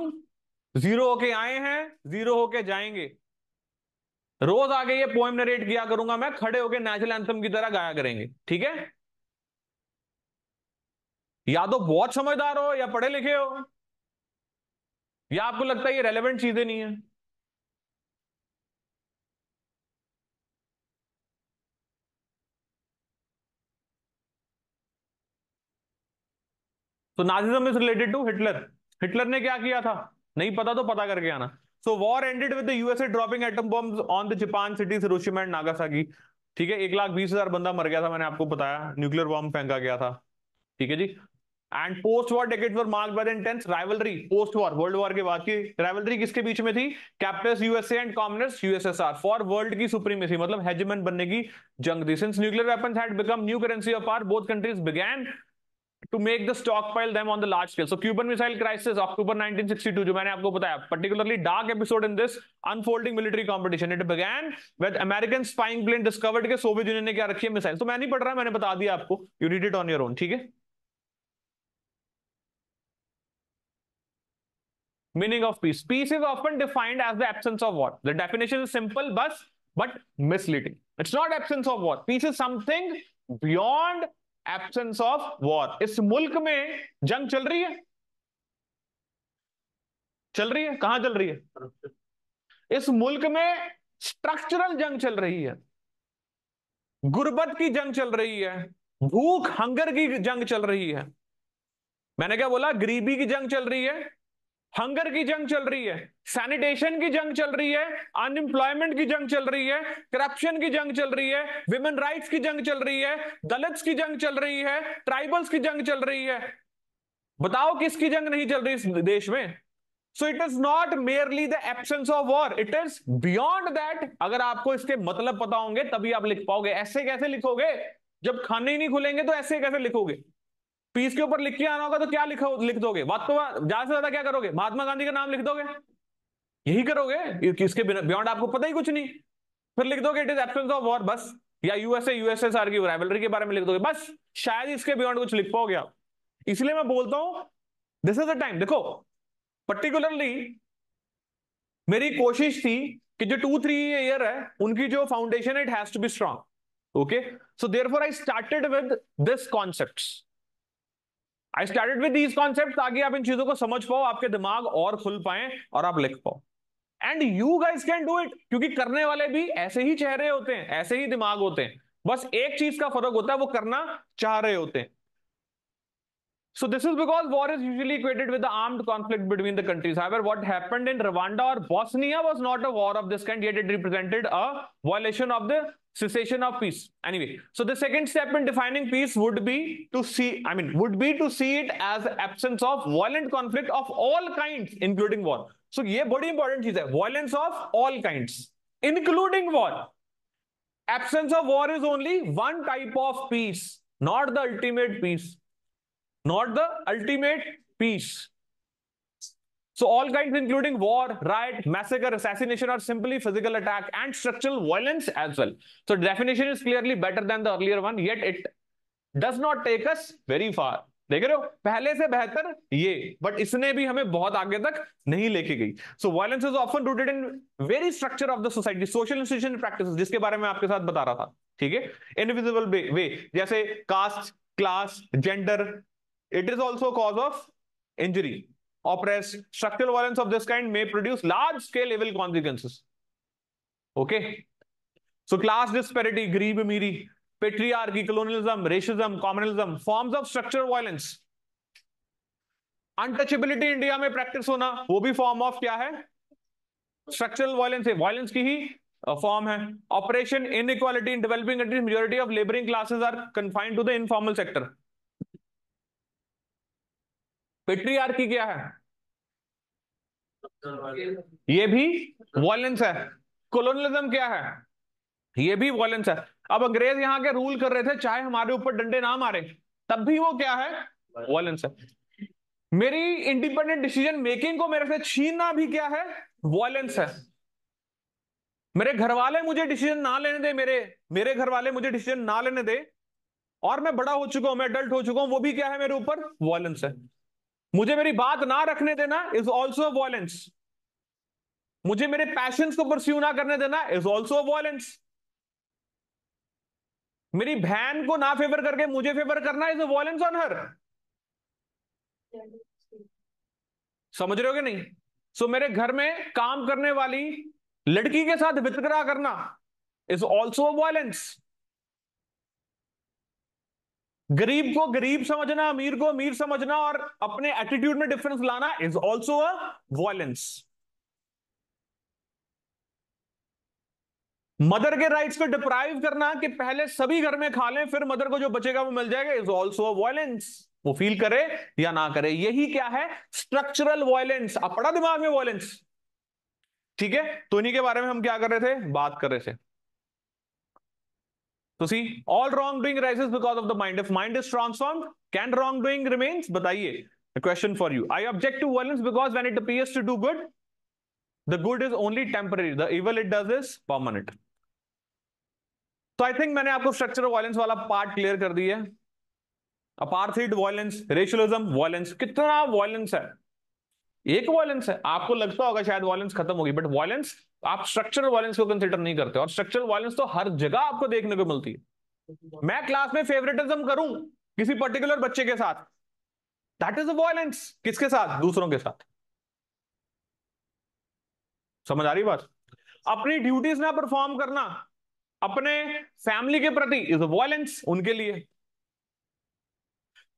जीरो होके आए हैं जीरो होके जाएंगे रोज आगे ये पोएम नरेट किया करूंगा मैं खड़े होकर नेशनल एंथम की तरह गाया करेंगे ठीक है या तो बहुत समझदार हो या पढ़े लिखे हो या आपको लगता है ये रेलेवेंट चीजें नहीं है तो Nazism is related to Hitler Hitler ने क्या किया था नहीं पता तो पता करके आना so war ended with the USA dropping atom bomb on the Japan cities Hiroshima and Nagasaki ठीक है एक लाख बीस हजार बंदा मर गया था मैंने आपको बताया न्यूक्लियर बॉम्ब फेंका गया था ठीक है जी and post war decade were marked by intense rivalry post war world war के बाद की राइवलरी किसके बीच में थी capitalist USA and communist USSR for world की सुप्रीमेसी मतलब हेजमेंट बनने की जंग थी since nuclear weapon had become new currency of our both countries began to make the stock pile them on the large scale so Cuban missile crisis October 1962 जो मैंने आपको बताया particularly dark episode in this unfolding military competition it began with American spy plane discovered के Soviet Union ने क्या रखी है missile तो मैं नहीं पढ़ रहा मैंने बता दिया आपको you need it on your own ठीक है meaning of peace peace is often defined as the absence of war the definition is simple बस but misleading it's not absence of war peace is something beyond absence of war इस मुल्क में जंग चल रही है चल रही है कहां चल रही है इस मुल्क में स्ट्रक्चरल जंग चल रही है गुर्बत की जंग चल रही है भूख हंगर की जंग चल रही है मैंने क्या बोला गरीबी की जंग चल रही है हंगर की जंग चल रही है सैनिटेशन की जंग चल रही है अनएम्प्लॉयमेंट की जंग चल रही है करप्शन की जंग चल रही है विमेन राइट्स की जंग चल रही है दलित्स की जंग चल रही है ट्राइबल्स की जंग चल रही है बताओ किसकी जंग नहीं चल रही इस देश में so it is not merely the absence of war it is beyond that अगर आपको इसके मतलब पता होंगे तभी आप लिख पाओगे ऐसे कैसे लिखोगे जब खाने ही नहीं खुलेंगे तो ऐसे कैसे लिखोगे पीस के ऊपर लिख के आना होगा तो क्या लिखो लिख दोगे बात तो ज्यादा से ज्यादा क्या करोगे महात्मा गांधी का नाम लिख दोगे यही करोगे इसके बियॉन्ड आपको पता ही कुछ नहीं फिर लिख दोगे it is absence of war बस या यूएसए यूएसएसआर की राइवलरी के बारे में लिख दोगे बस शायद इसके बियॉन्ड कुछ लिख पाओगे आप इसलिए मैं बोलता हूं दिस इज द टाइम देखो पर्टिकुलरली मेरी कोशिश थी कि जो टू थ्री ईयर है उनकी जो foundation it has to be strong okay so there I started with this concept I started with these concept ताकि आप इन चीजों को समझ पाओ आपके दिमाग और खुल पाए और आप लिख पाओ and you guys can do it क्योंकि करने वाले भी ऐसे ही चेहरे होते हैं ऐसे ही दिमाग होते हैं बस एक चीज का फर्क होता है वो करना चाह रहे होते हैं So this is because war is usually equated with the armed conflict between the countries. However, what happened in Rwanda or Bosnia was not a war of this kind, yet it represented a violation of the cessation of peace. Anyway, so the second step in defining peace would be to see, I mean, would be to see it as absence of violent conflict of all kinds, including war. So yeah, body important is है, violence of all kinds, including war. Absence of war is only one type of peace, not the ultimate peace, not the ultimate peace. So all kinds including war, riot, massacre, assassination or simply physical attack and structural violence as well. So definition is clearly better than the earlier one yet it does not take us very far. देख रहे हो पहले से बेहतर ये but इसने भी हमें बहुत आगे तक नहीं लेके गई so violence is often rooted in very structure of the society social institution practice जिसके बारे में आपके साथ बता रहा था ठीक है इनविजिबल वे जैसे caste class gender it is also cause of injury oppressed. Structural violence of this kind may produce large-scale evil consequences. Okay? So class disparity, greed, miri, patriarchy, colonialism, racism, communalism, forms of structural violence. untouchability untouchability India में practice होना वो भी form of क्या है structural violence है violence की ही form है oppression inequality in developing countries majority of labouring classes are confined to the informal sector patriarchy क्या है ये भी वॉयलेंस है कोलोनलिज्म क्या है ये भी वॉयलेंस है अब अंग्रेज यहां के रूल कर रहे थे चाहे हमारे ऊपर डंडे ना मारे तब भी वो क्या है वॉयलेंस है मेरी इंडिपेंडेंट डिसीजन मेकिंग को मेरे से छीनना भी क्या है वॉयलेंस है मेरे घर वाले मुझे डिसीजन ना लेने दे मेरे मेरे घर वाले मुझे डिसीजन ना लेने दे और मैं बड़ा हो चुका हूं मैं अडल्ट हो चुका हूं वो भी क्या है मेरे ऊपर वॉयलेंस है मुझे मेरी बात ना रखने देना इज ऑल्सो वॉयलेंस मुझे मेरे पैशन को परस्यू ना करने देना इज ऑल्सो वॉयलेंस मेरी बहन को ना फेवर करके मुझे फेवर करना इज वॉयलेंस ऑन हर समझ रहे हो कि नहीं सो so, मेरे घर में काम करने वाली लड़की के साथ वितकरा करना इज ऑल्सो वॉयलेंस गरीब को गरीब समझना अमीर को अमीर समझना और अपने एटीट्यूड में डिफरेंस लाना is also a violence mother के राइट्स को डिप्राइव करना कि पहले सभी घर में खा लें फिर मदर को जो बचेगा वो मिल जाएगा इज ऑल्सो अ वॉयलेंस वो फील करे या ना करे यही क्या है स्ट्रक्चरल वॉयलेंस अपना दिमाग में वॉयलेंस ठीक है तो इन्हीं के बारे में हम क्या कर रहे थे बात कर रहे थे तो see all wrong doing rises because of the mind if mind is transform can wrong doing remains बताइए question for you I object to violence because when it appears to do good the good is only temporary the evil it does is permanent तो I think मैंने आपको structure of violence वाला part clear कर दिया है apartheid violence racialism violence कितना violence है एक वॉयलेंस है आपको लगता होगा शायद वॉयलेंस खत्म होगी बट वॉयलेंस आप स्ट्रक्चरल वायलेंस को कंसिडर नहीं करते और स्ट्रक्चरल वायलेंस तो हर जगह आपको देखने को मिलती है मैं क्लास में फेवरेटिज्म करूं किसी पर्टिकुलर बच्चे के साथ दैट इज अ वायलेंस किसके साथ दूसरों के साथ समझ आ रही बात अपनी ड्यूटीज ना परफॉर्म करना अपने फैमिली के प्रति इज वायलेंस उनके लिए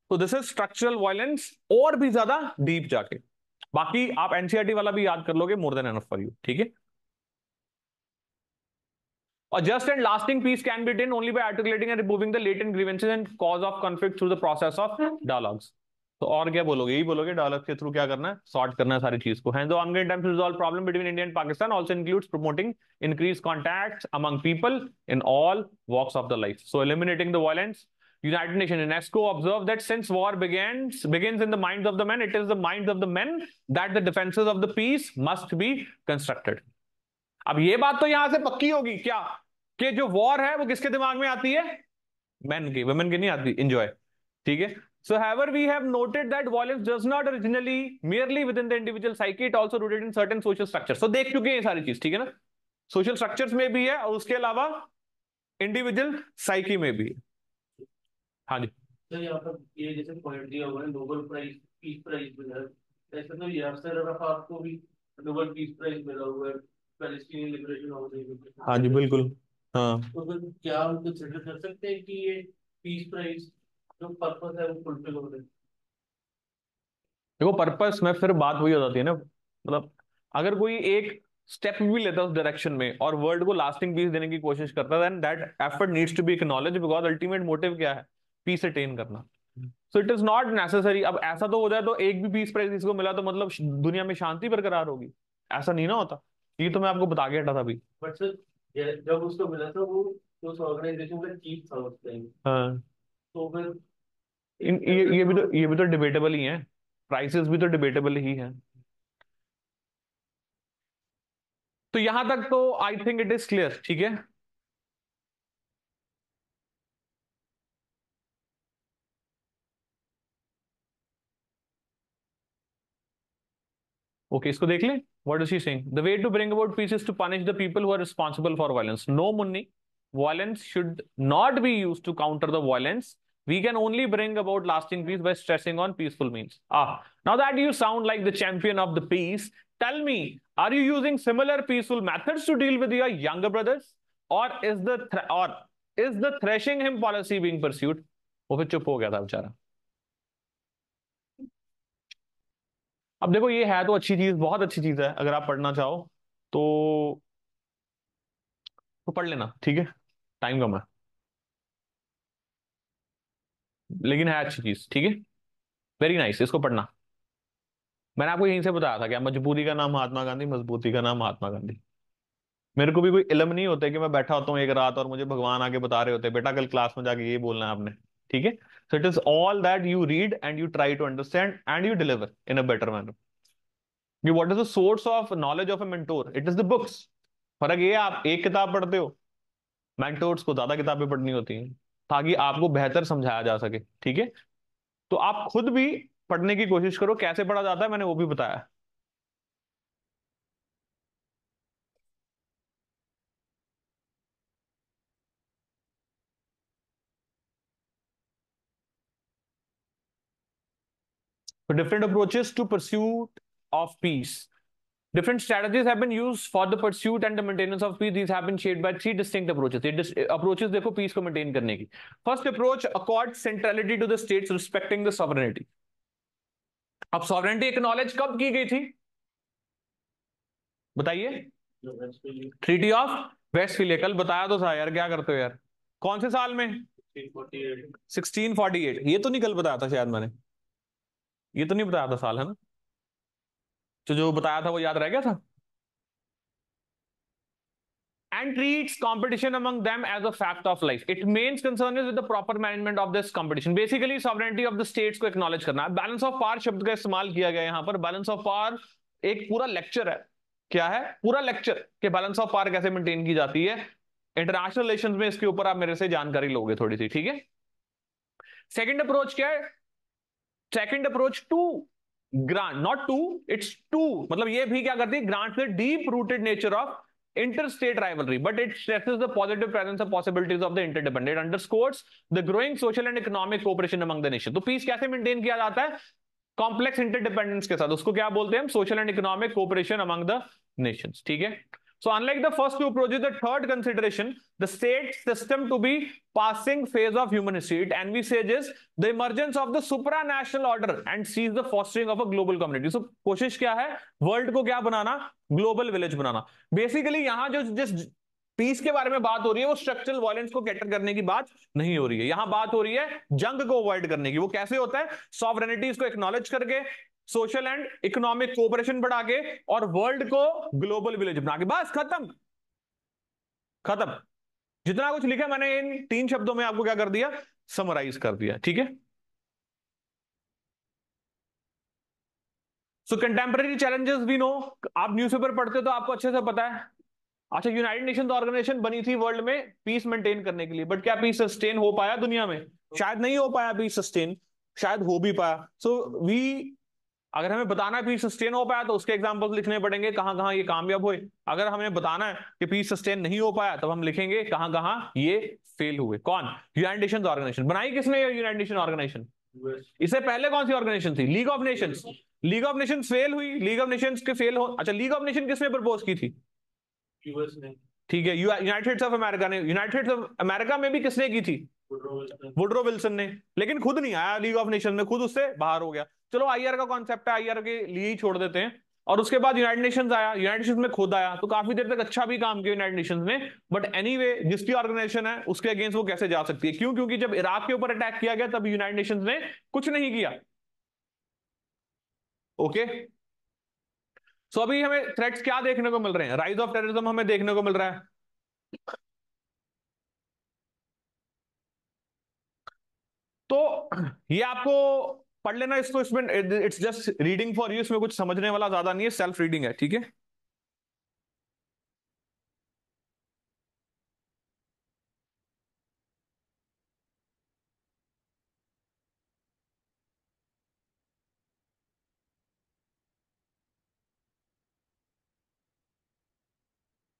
तो दिस इज स्ट्रक्चरल वायलेंस और भी ज्यादा डीप जाके बाकी आप एनसीआरटी e वाला भी याद कर लोगे more than enough for you ठीक है just and lasting peace can can be attained only by articulating and removing the latent grievances and cause of conflict through the process of dialogues तो और क्या बोलोगे यही बोलोगे डायलॉग के through क्या करना है सॉर्ट करना है सारी चीज को hand on get time resolve problem between India and Pakistan also includes promoting increase contact among people in all walks of the life so eliminating the violence United Nation UNESCO observe that since war begins begins in the mind of the man it is the mind of the man that the defences of the peace must be constructed अब ये बात तो यहां से पक्की होगी क्या कि जो वॉर है वो किसके दिमाग में आती है मैन की वुमेन की नहीं आती इंजॉय ठीक है So, however, we have noted that violence does not originally merely within the individual psyche; it also rooted in certain social structures. So, देख चुके हैं सारी चीज ठीक है ना सोशल स्ट्रक्चर्स में भी है और उसके अलावा इंडिविजुअल साइकी में भी है हाँ जी तो पॉइंट दिया हुआ है नोबेल प्राइज पीस प्राइज मिला ऐसा तो यहाँ आपको भी नोबेल पीस प्राइज मिला हुआ है हाँ जी बिल्कुल हाँ तो फिर क्या हम कंसिडर कर सकते हैं कि ये पीस प्राइस जो पर्पस है वो फुलफिल हो रहे देखो पर्पस में फिर बात वही हो जाती है ना मतलब अगर कोई एक स्टेप भी लेता है उस डायरेक्शन में और वर्ल्ड को लास्टिंग पीस देने की कोशिश करता है then that effort needs to be acknowledge because ultimate motive क्या है पीस अटेन करना so it is not necessary अब ऐसा तो हो जाए तो एक भी पीस प्राइज इसको मिला तो मतलब दुनिया में शांति बरकरार होगी ऐसा नहीं ना होता ये तो मैं आपको बता के हटा था अभी बट सर जब उसको मिला था वो उस ऑर्गेनाइजेशन का चीफ था उस टाइम हाँ तो फिर इन ये ये भी तो, तो ये भी तो डिबेटेबल ही है प्राइसेस भी तो डिबेटेबल ही है तो यहां तक तो I think it is clear ठीक है ओके इसको देख what is he saying. The way to bring about peace is to punish the people who are responsible for violence. No, Munni, violence should not be used to counter the violence. We can only bring about lasting peace by stressing on peaceful means. Ah, now that you sound like the champion of the peace, tell me, are you using similar peaceful methods to deal with your younger brothers, or is the or is the thrashing him policy being pursued? वो फिर चुप हो गया था बेचारा अब देखो ये है तो अच्छी चीज बहुत अच्छी चीज है अगर आप पढ़ना चाहो तो, तो पढ़ लेना ठीक है टाइम कम है लेकिन है अच्छी चीज ठीक है वेरी नाइस इसको पढ़ना मैंने आपको यहीं से बताया था क्या मजबूरी का नाम महात्मा गांधी मजबूती का नाम महात्मा गांधी मेरे को भी कोई इलम नहीं होता कि मैं बैठा होता हूँ एक रात और मुझे भगवान आके बता रहे होते बेटा कल क्लास में जाके ये बोलना है आपने ठीक है So it is all that you read and you try to understand and you deliver in a better manner. you What is the source of knowledge of a mentor? It is the books. फर्क ये आप एक किताब पढ़ते हो mentors को ज्यादा किताबें पढ़नी होती हैं ताकि आपको बेहतर समझाया जा सके ठीक है तो आप खुद भी पढ़ने की कोशिश करो कैसे पढ़ा जाता है मैंने वो भी बताया So different approaches to pursuit of peace. Different strategies have been used for the pursuit and the maintenance of peace. These have been shaped by three distinct approaches. It dis approaches देखो peace को maintain करने की. First approach accord centrality to the states respecting the sovereignty. अब sovereignty acknowledge कब की गई थी? बताइए. Treaty of Westphalia. कल बताया तो था यार क्या करते हो यार? कौन से साल में? 1648. 1648. ये तो नहीं कल बताया था शायद मैंने. ये तो नहीं बताया था साल है ना तो जो बताया था वो याद रह गया था and treats competition among them as a fact of life it main's concern is with proper management of this competition basically sovereignty of the states को एक्नॉलेज करना है बैलेंस ऑफ पार शब्द का इस्तेमाल किया गया यहां पर बैलेंस ऑफ पार एक पूरा लेक्चर है क्या है पूरा लेक्चर के बैलेंस ऑफ पार कैसे मेंटेन की जाती है इंटरनेशनल रिलेशन में इसके ऊपर आप मेरे से जानकारी लोगे थोड़ी सी ठीक है सेकेंड अप्रोच क्या है second approach to grant not to its to मतलब ये भी क्या करती है grant the deep rooted nature of interstate rivalry, but it stresses the positive presence of possibilities of the interdependent. It underscores the growing social and economic cooperation among the nation. तो peace कैसे maintain किया जाता है complex interdependence के साथ उसको क्या बोलते हैं हम social and economic cooperation among the nations ठीक है So unlike the first two approaches the third consideration, the state system to be passing phase of human history, and we say is the emergence of the supranational order and sees the fostering of a global community. So koshish kya hai world ko kya banana global village banana basically yahan jo जिस peace के बारे में बात हो रही है वो structural violence को कैटर करने की बात नहीं हो रही है यहां बात हो रही है जंग को अवॉइड करने की वो कैसे होता है सॉवरेनिटीज को एक्नोलेज करके सोशल एंड इकोनॉमिक कोऑपरेशन बढ़ा के और वर्ल्ड को ग्लोबल विलेज बना के बस खत्म खत्म जितना कुछ लिखा मैंने इन तीन शब्दों में आपको क्या कर दिया समराइज कर दिया ठीक है सो कंटेम्प्रेरी चैलेंजेस भी नो आप न्यूज़पेपर पढ़ते हो तो आपको अच्छे से पता है अच्छा यूनाइटेड नेशन तो ऑर्गेनाइजेशन बनी थी वर्ल्ड में पीस मेंटेन करने के लिए बट क्या पीस सस्टेन हो पाया दुनिया में तो- शायद नहीं हो पाया पीस सस्टेन शायद हो भी पाया सो वी अगर हमें बताना है पीस सस्टेन हो पाया तो उसके एग्जाम्पल्स लिखने पड़ेंगे कहाँ कहाँ ये कामयाब हुए अगर हमें बताना है कि पीस सस्टेन नहीं हो पाया तब हम लिखेंगे कहाँ कहाँ ये फेल हुए कौन यूनाइटेड नेशन ऑर्गेनाइजेशन बनाई किसने यूनाइटेड नेशन ऑर्गेनाइजेशन इससे पहले कौन सी ऑर्गेनाइजेशन थी League of Nation League of Nation fail हुई लीग ऑफ नेशन के फेल हो अच्छा लीग ऑफ नेशन किसने प्रपोज की थी ठीक है यूनाइटेड ऑफ अमेरिका ने यूनाइटेड ऑफ अमेरिका में भी किसने की थी वुड्रो विल्सन ने लेकिन खुद नहीं आया लीग ऑफ नेशन में खुद उससे बाहर हो गया चलो आईआर का कॉन्सेप्ट है आईआर के लिए ही छोड़ देते हैं और उसके बाद यूनाइटेड नेशन आया यूनाइटेड नेशन में खुद आया तो काफी देर तक अच्छा भी काम किया यूनाइटेड नेशन में बट एनी anyway, जिसकी ऑर्गेनाइजेशन है उसके अगेंस्ट वो कैसे जा सकती है क्यों क्योंकि जब इराक के ऊपर अटैक किया गया तब यूनाइटेड नेशन ने कुछ नहीं किया ओके okay? सो so अभी हमें थ्रेट्स क्या देखने को मिल रहे हैं राइज ऑफ टेररिज्म हमें देखने को मिल रहा है तो ये आपको पढ़ लेना इसको इसमें it's just reading for you इसमें कुछ समझने वाला ज्यादा नहीं है सेल्फ रीडिंग है ठीक है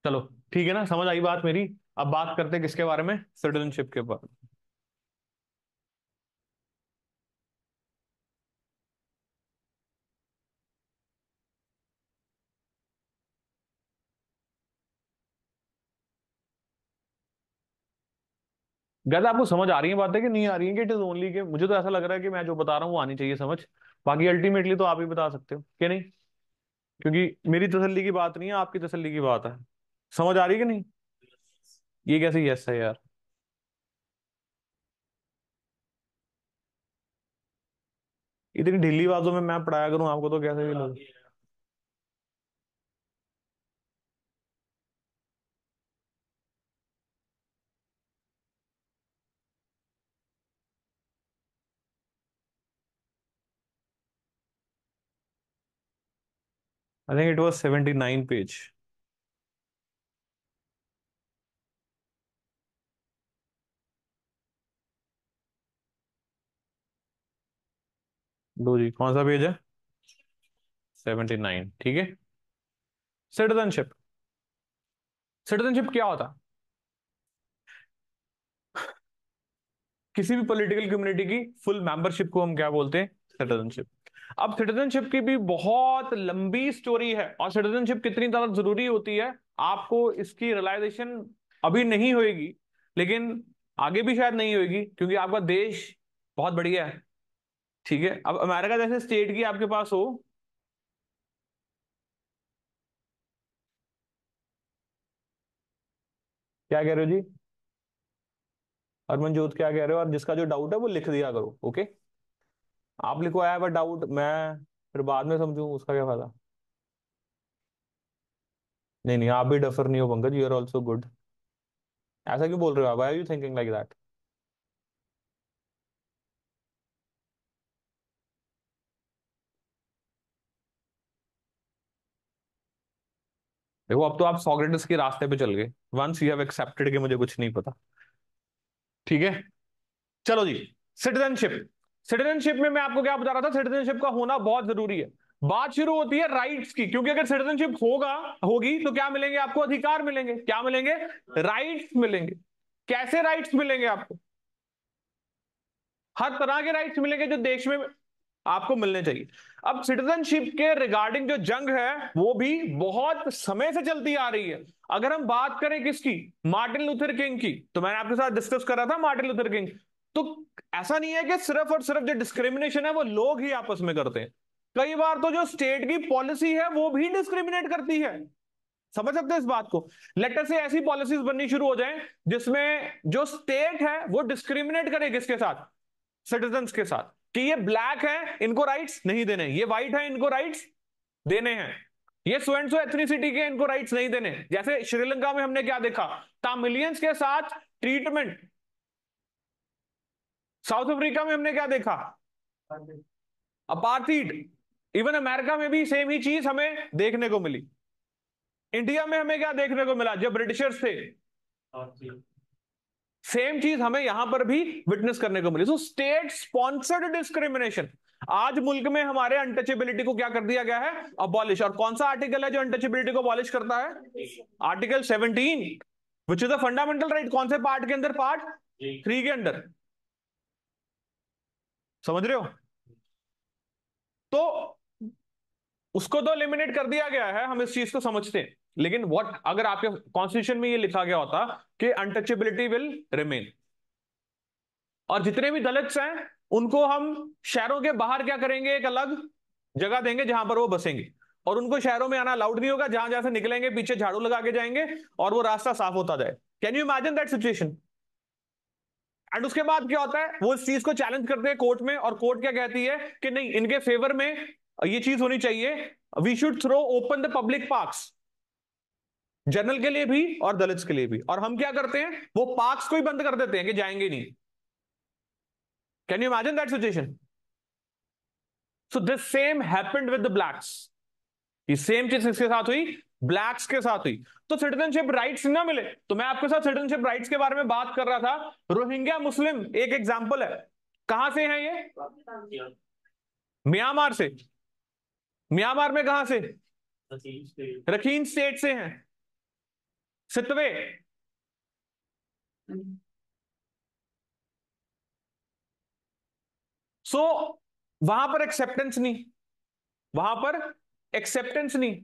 चलो ठीक है ना समझ आई बात मेरी अब बात करते हैं किसके बारे में सिटीजनशिप के बारे में गैस आपको समझ आ रही है बातें कि नहीं आ रही है कि इट इज ओनली के मुझे तो ऐसा लग रहा है कि मैं जो बता रहा हूँ वो आनी चाहिए समझ बाकी अल्टीमेटली तो आप ही बता सकते हो कि नहीं क्योंकि मेरी तसल्ली की बात नहीं है आपकी तसल्ली की बात है समझ आ रही है कि नहीं ये कैसे यस है यार इतनी ढीली बातों में मैं पढ़ाया करूं आपको तो कैसे भी लगे I think it was nine page. दो जी कौन सा पेज है सेवेंटी नाइन ठीक है सिटीजनशिप सिटीजनशिप क्या होता किसी भी पॉलिटिकल कम्युनिटी की फुल मेंबरशिप को हम क्या बोलते हैं सिटीजनशिप अब सिटीजनशिप की भी बहुत लंबी स्टोरी है और सिटीजनशिप कितनी ज्यादा जरूरी होती है आपको इसकी रियलाइजेशन अभी नहीं होगी लेकिन आगे भी शायद नहीं होगी क्योंकि आपका देश बहुत बढ़िया है ठीक है अब अमेरिका जैसे स्टेट की आपके पास हो क्या कह रहे हो जी अरमनजोत क्या कह रहे हो और जिसका जो डाउट है वो लिख दिया करो ओके आप लिखवाया है डाउट मैं फिर बाद में समझू उसका क्या फायदा नहीं नहीं आप भी डफर नहीं हो Pankaj you are also good ऐसा क्यों बोल रहे हो आप I you thinking like that देखो अब तो आप सोक्रेटिस के रास्ते पे चल गए वंस यू हैव एक्सेप्टेड कि मुझे कुछ नहीं पता ठीक है चलो जी सिटीजनशिप सिटीजनशिप में मैं आपको क्या बता रहा था सिटीजनशिप का होना बहुत जरूरी है बात शुरू होती है राइट्स की क्योंकि अगर सिटीजनशिप होगा होगी तो क्या मिलेंगे आपको अधिकार मिलेंगे क्या मिलेंगे राइट्स मिलेंगे कैसे राइट्स मिलेंगे आपको हर तरह के राइट्स मिलेंगे जो देश में आपको मिलने चाहिए अब सिटीजनशिप के रिगार्डिंग जो जंग है वो भी बहुत समय से चलती आ रही है अगर हम बात करें किसकी मार्टिन लूथर किंग की तो मैंने आपके साथ डिस्कस करा था मार्टिन लूथर किंग तो ऐसा नहीं है कि सिर्फ और सिर्फ जो डिस्क्रिमिनेशन है वो लोग ही आपस में करते हैं कई बार तो जो स्टेट की पॉलिसी है वो भी डिस्क्रिमिनेट करती है समझ सकते हैं इस बात को लेटर से ऐसी पॉलिसीज बननी शुरू हो जाएं जिसमें जो स्टेट है वो डिस्क्रिमिनेट करे किसके साथ सिटीजन के साथ कि ये ब्लैक है इनको राइट्स नहीं देने ये व्हाइट है इनको राइट्स देने हैं ये सो एंड सो एथनीसिटी के इनको राइट्स नहीं देने जैसे श्रीलंका में हमने क्या देखा तामिलियंस के साथ ट्रीटमेंट साउथ अफ्रीका में हमने क्या देखा अपार्थीड इवन अमेरिका में भी सेम ही चीज हमें देखने को मिली इंडिया में हमें क्या देखने को मिला जब ब्रिटिशर्स थे सेम चीज हमें यहां पर भी विटनेस करने को मिली सो स्टेट स्पॉन्सर्ड डिस्क्रिमिनेशन आज मुल्क में हमारे अनटचेबिलिटी को क्या कर दिया गया है अबॉलिश और कौन सा आर्टिकल है जो अनटचेबिलिटी को अबॉलिश करता है article seventeen which is the fundamental right कौन से पार्ट के अंदर पार्ट थ्री के अंदर समझ रहे हो तो उसको तो लिमिनेट कर दिया गया है हम इस चीज को समझते हैं लेकिन व्हाट अगर आपके कॉन्स्टिट्यूशन में ये लिखा गया होता कि अनटचेबिलिटी विल रिमेन और जितने भी दलित हैं उनको हम शहरों के बाहर क्या करेंगे एक अलग जगह देंगे जहां पर वो बसेंगे और उनको शहरों में आना अलाउड नहीं होगा जहां जहां से निकलेंगे पीछे झाड़ू लगा के जाएंगे और वो रास्ता साफ होता जाए can you imagine that situation and उसके बाद क्या होता है वो इस चीज को चैलेंज करते हैं कोर्ट में और कोर्ट क्या कहती है कि नहीं इनके फेवर में ये चीज होनी चाहिए we should throw open the public park general के लिए भी और दलित के लिए भी और हम क्या करते हैं वो पार्क्स को ही बंद कर देते हैं कि जाएंगे नहीं can you imagine that situation so this same happened with the blacks ये सेम चीज इसके साथ हुई ब्लैक्स के साथ हुई तो सिटीजनशिप राइट्स ना मिले तो मैं आपके साथ सिटीजनशिप राइट्स के बारे में बात कर रहा था रोहिंग्या मुस्लिम एक एग्जाम्पल है कहां से है ये म्यांमार से म्यांमार में कहा से रखीन स्टेट से हैं सितवे सो so, वहां पर एक्सेप्टेंस नहीं वहां पर एक्सेप्टेंस नहीं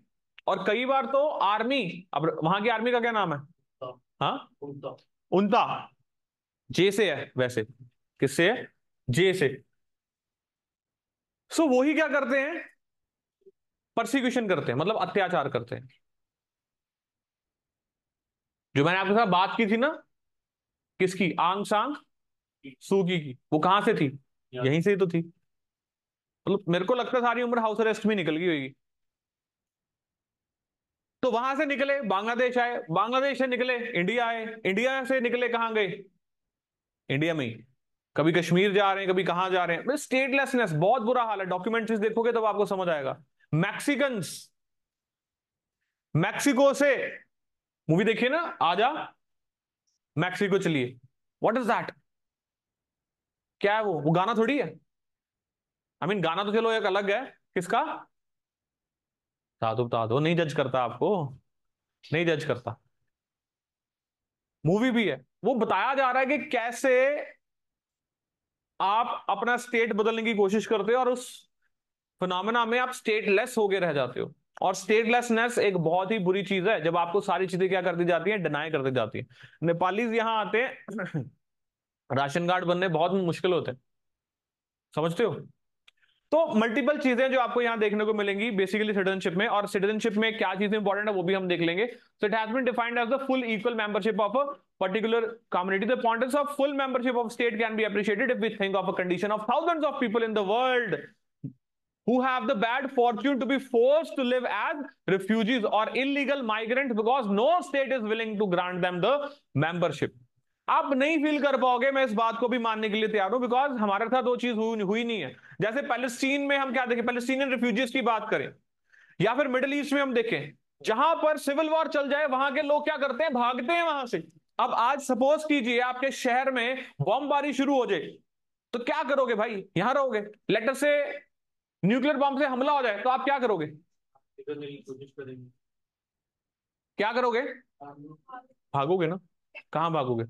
और कई बार तो आर्मी अब वहां की आर्मी का क्या नाम है हाँ उनता जे से है वैसे किससे है जे से सो वो ही क्या करते हैं परसिक्यूशन करते हैं मतलब अत्याचार करते हैं जो मैंने आपके साथ बात की थी ना किसकी आंग सांग सूकी की वो कहां से थी यहीं से ही तो थी मतलब मेरे को लगता है सारी उम्र हाउस अरेस्ट में निकल गई होगी तो वहां से निकले बांग्लादेश आए बांग्लादेश से निकले इंडिया आए इंडिया से निकले कहां गए इंडिया में कभी कश्मीर जा रहे हैं कभी कहां जा रहे हैं स्टेटलेसनेस बहुत बुरा हाल है डॉक्यूमेंट्रीज देखोगे तब तो आपको समझ आएगा मैक्सिकन्स मैक्सिको से मूवी देखिए ना आजा मैक्सिको चलिए व्हाट इज दैट क्या है वो वो गाना थोड़ी है आई I मीन mean, गाना तो चलो एक अलग है किसका साधु साधु नहीं जज करता आपको नहीं जज करता मूवी भी है वो बताया जा रहा है कि कैसे आप अपना स्टेट बदलने की कोशिश करते हो और उस फिनमिना में आप स्टेटलेस होके रह जाते हो और स्टेटलेसनेस एक बहुत ही बुरी चीज है जब आपको सारी चीजें क्या कर दी जाती है डिनाई कर दी जाती है नेपालीज यहाँ आते हैं राशन कार्ड बनने बहुत मुश्किल होते हैं समझते हो तो मल्टीपल चीजें जो आपको यहाँ देखने को मिलेंगी बेसिकली सिटीजनशिप में और सिटीजनशिप में क्या चीज इंपॉर्टेंट है वो भी हम देख लेंगे so it has been defined as the full equal membership of a particular community the importance of full membership of state can be appreciated if we think of a condition of thousands of people in the world who have the bad fortune to be forced to live as refugees or illegal migrants because no state is willing to grant them the membership आप नहीं feel कर पाओगे मैं इस बात को भी मानने के लिए तैयार हूं बिकॉज हमारे साथ वो चीज हुई, हुई नहीं है जैसे पैलेस्टीन में हम क्या देखें पैलेस्टीनियन रिफ्यूजीज की बात करें या फिर मिडिल ईस्ट में हम देखें जहां पर सिविल वॉर चल जाए वहां के लोग क्या करते हैं भागते हैं वहां से अब आज सपोज कीजिए आपके शहर में बॉम्बारी शुरू हो जाए तो क्या करोगे भाई यहां रहोगे लेटर से न्यूक्लियर बॉम्ब से हमला हो जाए तो आप क्या करोगे क्या करोगे भागोगे ना कहा भागोगे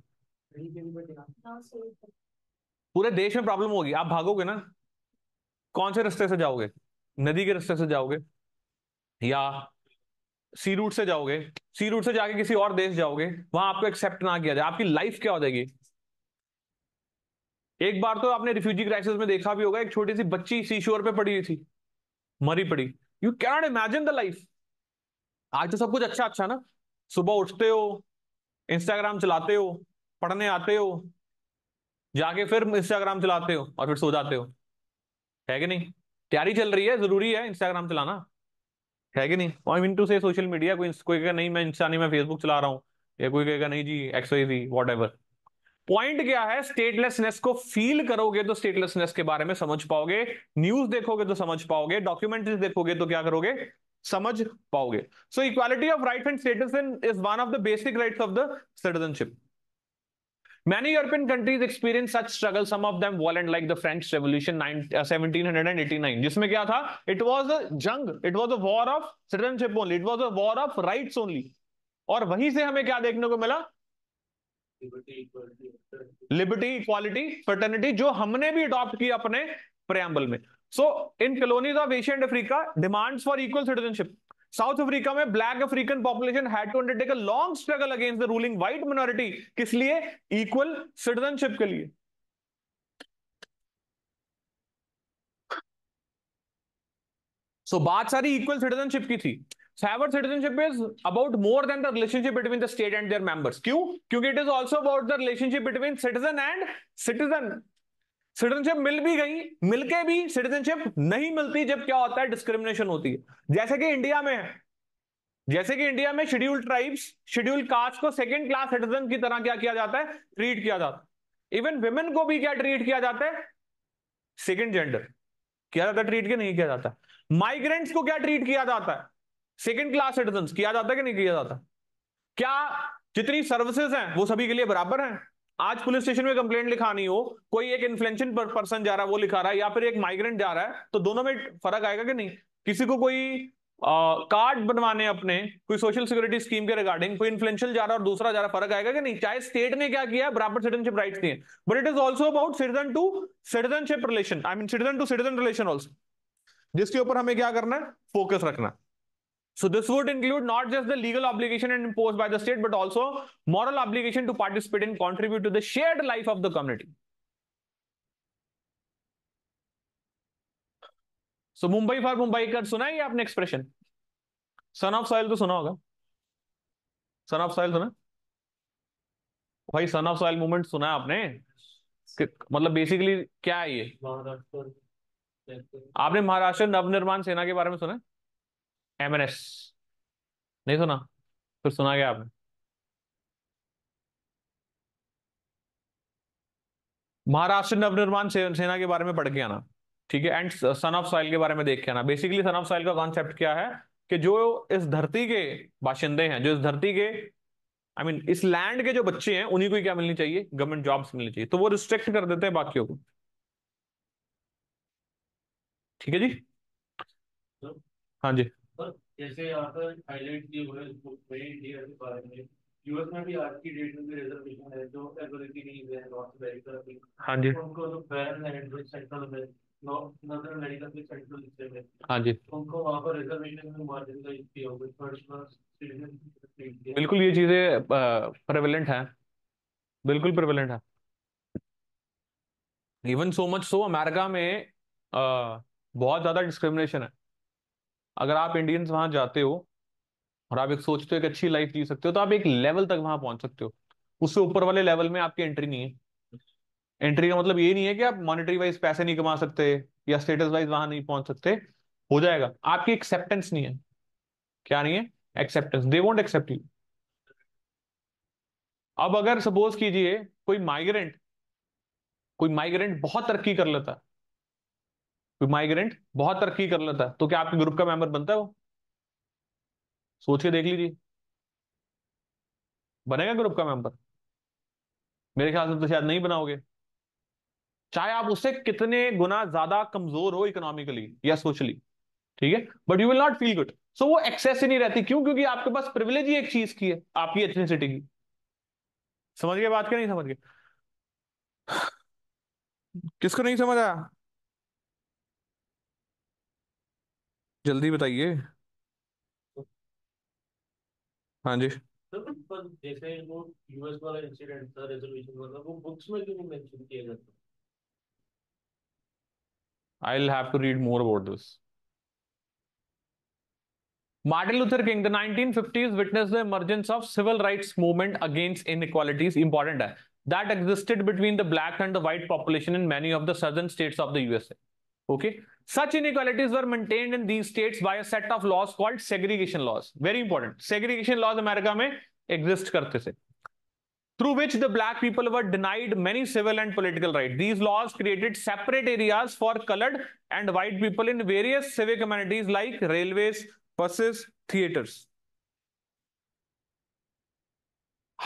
पूरे देश में प्रॉब्लम होगी आप भागोगे ना कौन से रास्ते से जाओगे नदी के रास्ते से जाओगे या सी रूट से जाओगे सी रूट से जाके किसी और देश जाओगे वहां आपको एक्सेप्ट ना किया जाए आपकी लाइफ क्या हो जाएगी एक बार तो आपने रिफ्यूजी क्राइसिस में देखा भी होगा एक छोटी सी बच्ची सी शोर पे पड़ी हुई थी मरी पड़ी you cannot imagine the life आज तो सब कुछ अच्छा अच्छा ना सुबह उठते हो इंस्टाग्राम चलाते हो पढ़ने आते हो जाके फिर इंस्टाग्राम चलाते हो और फिर सो जाते हो है कि नहीं तैयारी चल रही है जरूरी है इंस्टाग्राम चलाना है कि नहीं और mean to say social media कोई कोई कहेगा नहीं मैं इंस्टा नहीं मैं फेसबुक चला रहा हूँ या कोई कहेगा नहीं जी X Y Z whatever point क्या है स्टेटलेसनेस को फील करोगे तो स्टेटलेसनेस के बारे में समझ पाओगे न्यूज देखोगे तो समझ पाओगे डॉक्यूमेंट्रीज देखोगे तो क्या करोगे समझ पाओगे so equality of right and status is one of the basic rights of the citizenship Many European countries experienced such struggle, some of them violent, like the French Revolution 19, uh, 1789, जिसमें क्या था It was a jung, it was a war of citizenship only, it was a war of rights only. और वहीं से हमें क्या देखने को मिला Liberty, equality, fraternity. जो हमने भी adopt की अपने preamble में So in colonies of Asia and Africa, demands for equal citizenship. South Africa में ब्लैक अफ्रीकन पॉपुलेशन है long struggle against the ruling white minority किस लिए इक्वल सिटीजनशिप के लिए सो so, बात सारी इक्वल सिटीजनशिप की थी cyber citizenship is about more than the relationship between the state and their members क्यों क्योंकि it is also about the relationship between citizen and citizen citizenship मिल भी गई मिलके भी सिटीजनशिप नहीं मिलती जब क्या होता है डिस्क्रिमिनेशन होती है जैसे कि इंडिया में जैसे कि इंडिया में शेड्यूल ट्राइब्स शेड्यूल कास्ट को सेकेंड क्लास सिटीजन की तरह क्या किया जाता है ट्रीट किया जाता है इवन विमेन को भी क्या ट्रीट किया जाता है सेकेंड जेंडर किया जाता है ट्रीट किया नहीं किया जाता माइग्रेंट्स को क्या ट्रीट किया जाता है सेकेंड क्लास सिटीजन किया जाता है कि नहीं किया जाता क्या जितनी सर्विसेज हैं वो सभी के लिए बराबर हैं आज पुलिस स्टेशन में कंप्लेंट लिखानी हो कोई एक इन्फ्लेशन पर पर्सन जा रहा है वो लिखा रहा है या फिर एक माइग्रेंट जा रहा है तो दोनों में फर्क आएगा कि नहीं किसी को कोई कार्ड बनवाने अपने कोई सोशल सिक्योरिटी स्कीम के रिगार्डिंग कोई इन्फ्लुएंशियल जा रहा है और दूसरा जा रहा फर्क आएगा कि नहीं चाहे स्टेट ने क्या किया बराबर सिटीजनशिप राइट्स दिए but it is also about citizen to citizenship relation I mean citizen to citizen relation also जिसके ऊपर हमें क्या करना है फोकस रखना So this would include not just the legal obligation imposed by the state, but also moral obligation to participate and contribute to the shared life of the community. So mumbai for Mumbai कर सुना ही आपने expression son of soil तो सुना होगा son of soil सुना भाई son of soil movement सुना आपने मतलब बेसिकली क्या है ये आपने महाराष्ट्र नवनिर्माण सेना के बारे में सुना है एम एन एस नहीं सुना फिर सुना क्या आपने महाराष्ट्र नवनिर्माण सेना के बारे में पढ़ के आना ठीक है एंड सन ऑफ साइल के बारे में देख के आना बेसिकली सन ऑफ साइल का कॉन्सेप्ट क्या है कि जो इस धरती के बाशिंदे हैं जो इस धरती के आई I मीन mean, इस लैंड के जो बच्चे हैं उन्हीं को क्या मिलनी चाहिए गवर्नमेंट जॉब्स मिलनी चाहिए तो वो रिस्ट्रिक्ट कर देते हैं बाकियों को ठीक है जी हाँ जी जैसे यहाँ पर हाईलाइट किए हुए इंडिया तो के बारे में यूएस में भी आज की डेट में भी रिजर्वेशन है जो एबिलिटी नहीं है नॉर्थ अमेरिका की हाँ जी उनको तो जो है सेंट्रल में नॉर्थ अमेरिका के सेंट्रल हिस्से में हाँ जी उनको वहाँ पर रिजर्वेशन में मार्जिन का क्लास बिल्कुल ये चीजें प्रेवलेंट हैं बिल्कुल प्रेवलेंट है even so much so America में आ, बहुत ज्यादा डिस्क्रिमिनेशन है अगर आप इंडियंस वहां जाते हो और आप एक सोचते हो एक अच्छी लाइफ जी सकते हो तो आप एक लेवल तक वहां पहुंच सकते हो उससे ऊपर वाले लेवल में आपकी एंट्री नहीं है एंट्री का मतलब ये नहीं है कि आप मॉनिटरी वाइज पैसे नहीं कमा सकते या स्टेटस वाइज वहां नहीं पहुंच सकते हो जाएगा आपकी एक्सेप्टेंस नहीं है क्या नहीं है acceptance they won't accept you अब अगर सपोज कीजिए कोई माइग्रेंट कोई माइग्रेंट बहुत तरक्की कर लेता माइग्रेंट बहुत तरक्की कर लेता है तो क्या आपके ग्रुप का मेंबर बनता है वो सोच के देख लीजिए बनेगा ग्रुप का मेंबर मेरे ख्याल से तो शायद नहीं बनाओगे चाहे आप उससे कितने गुना ज्यादा कमजोर हो इकोनॉमिकली या सोशली ठीक है but you will not feel good so वो एक्सेस ही नहीं रहती क्यों क्योंकि आपके पास प्रिविलेज ही एक चीज की है आपकी एथनिसिटी की समझ गए बात क्या नहीं समझ गए किसको नहीं समझ आया जल्दी बताइए हाँ जी emergence of civil right movement against inequality important है that existed between the black and the white population in many of the southern states of the USA okay Such inequalities were maintained in these states by a set of laws called segregation laws. Very important. Segregation laws America में exist करते थे. Through which the black people were denied many civil and political rights. These laws created separate areas for colored and white people in various civic amenities like railways, buses, theaters,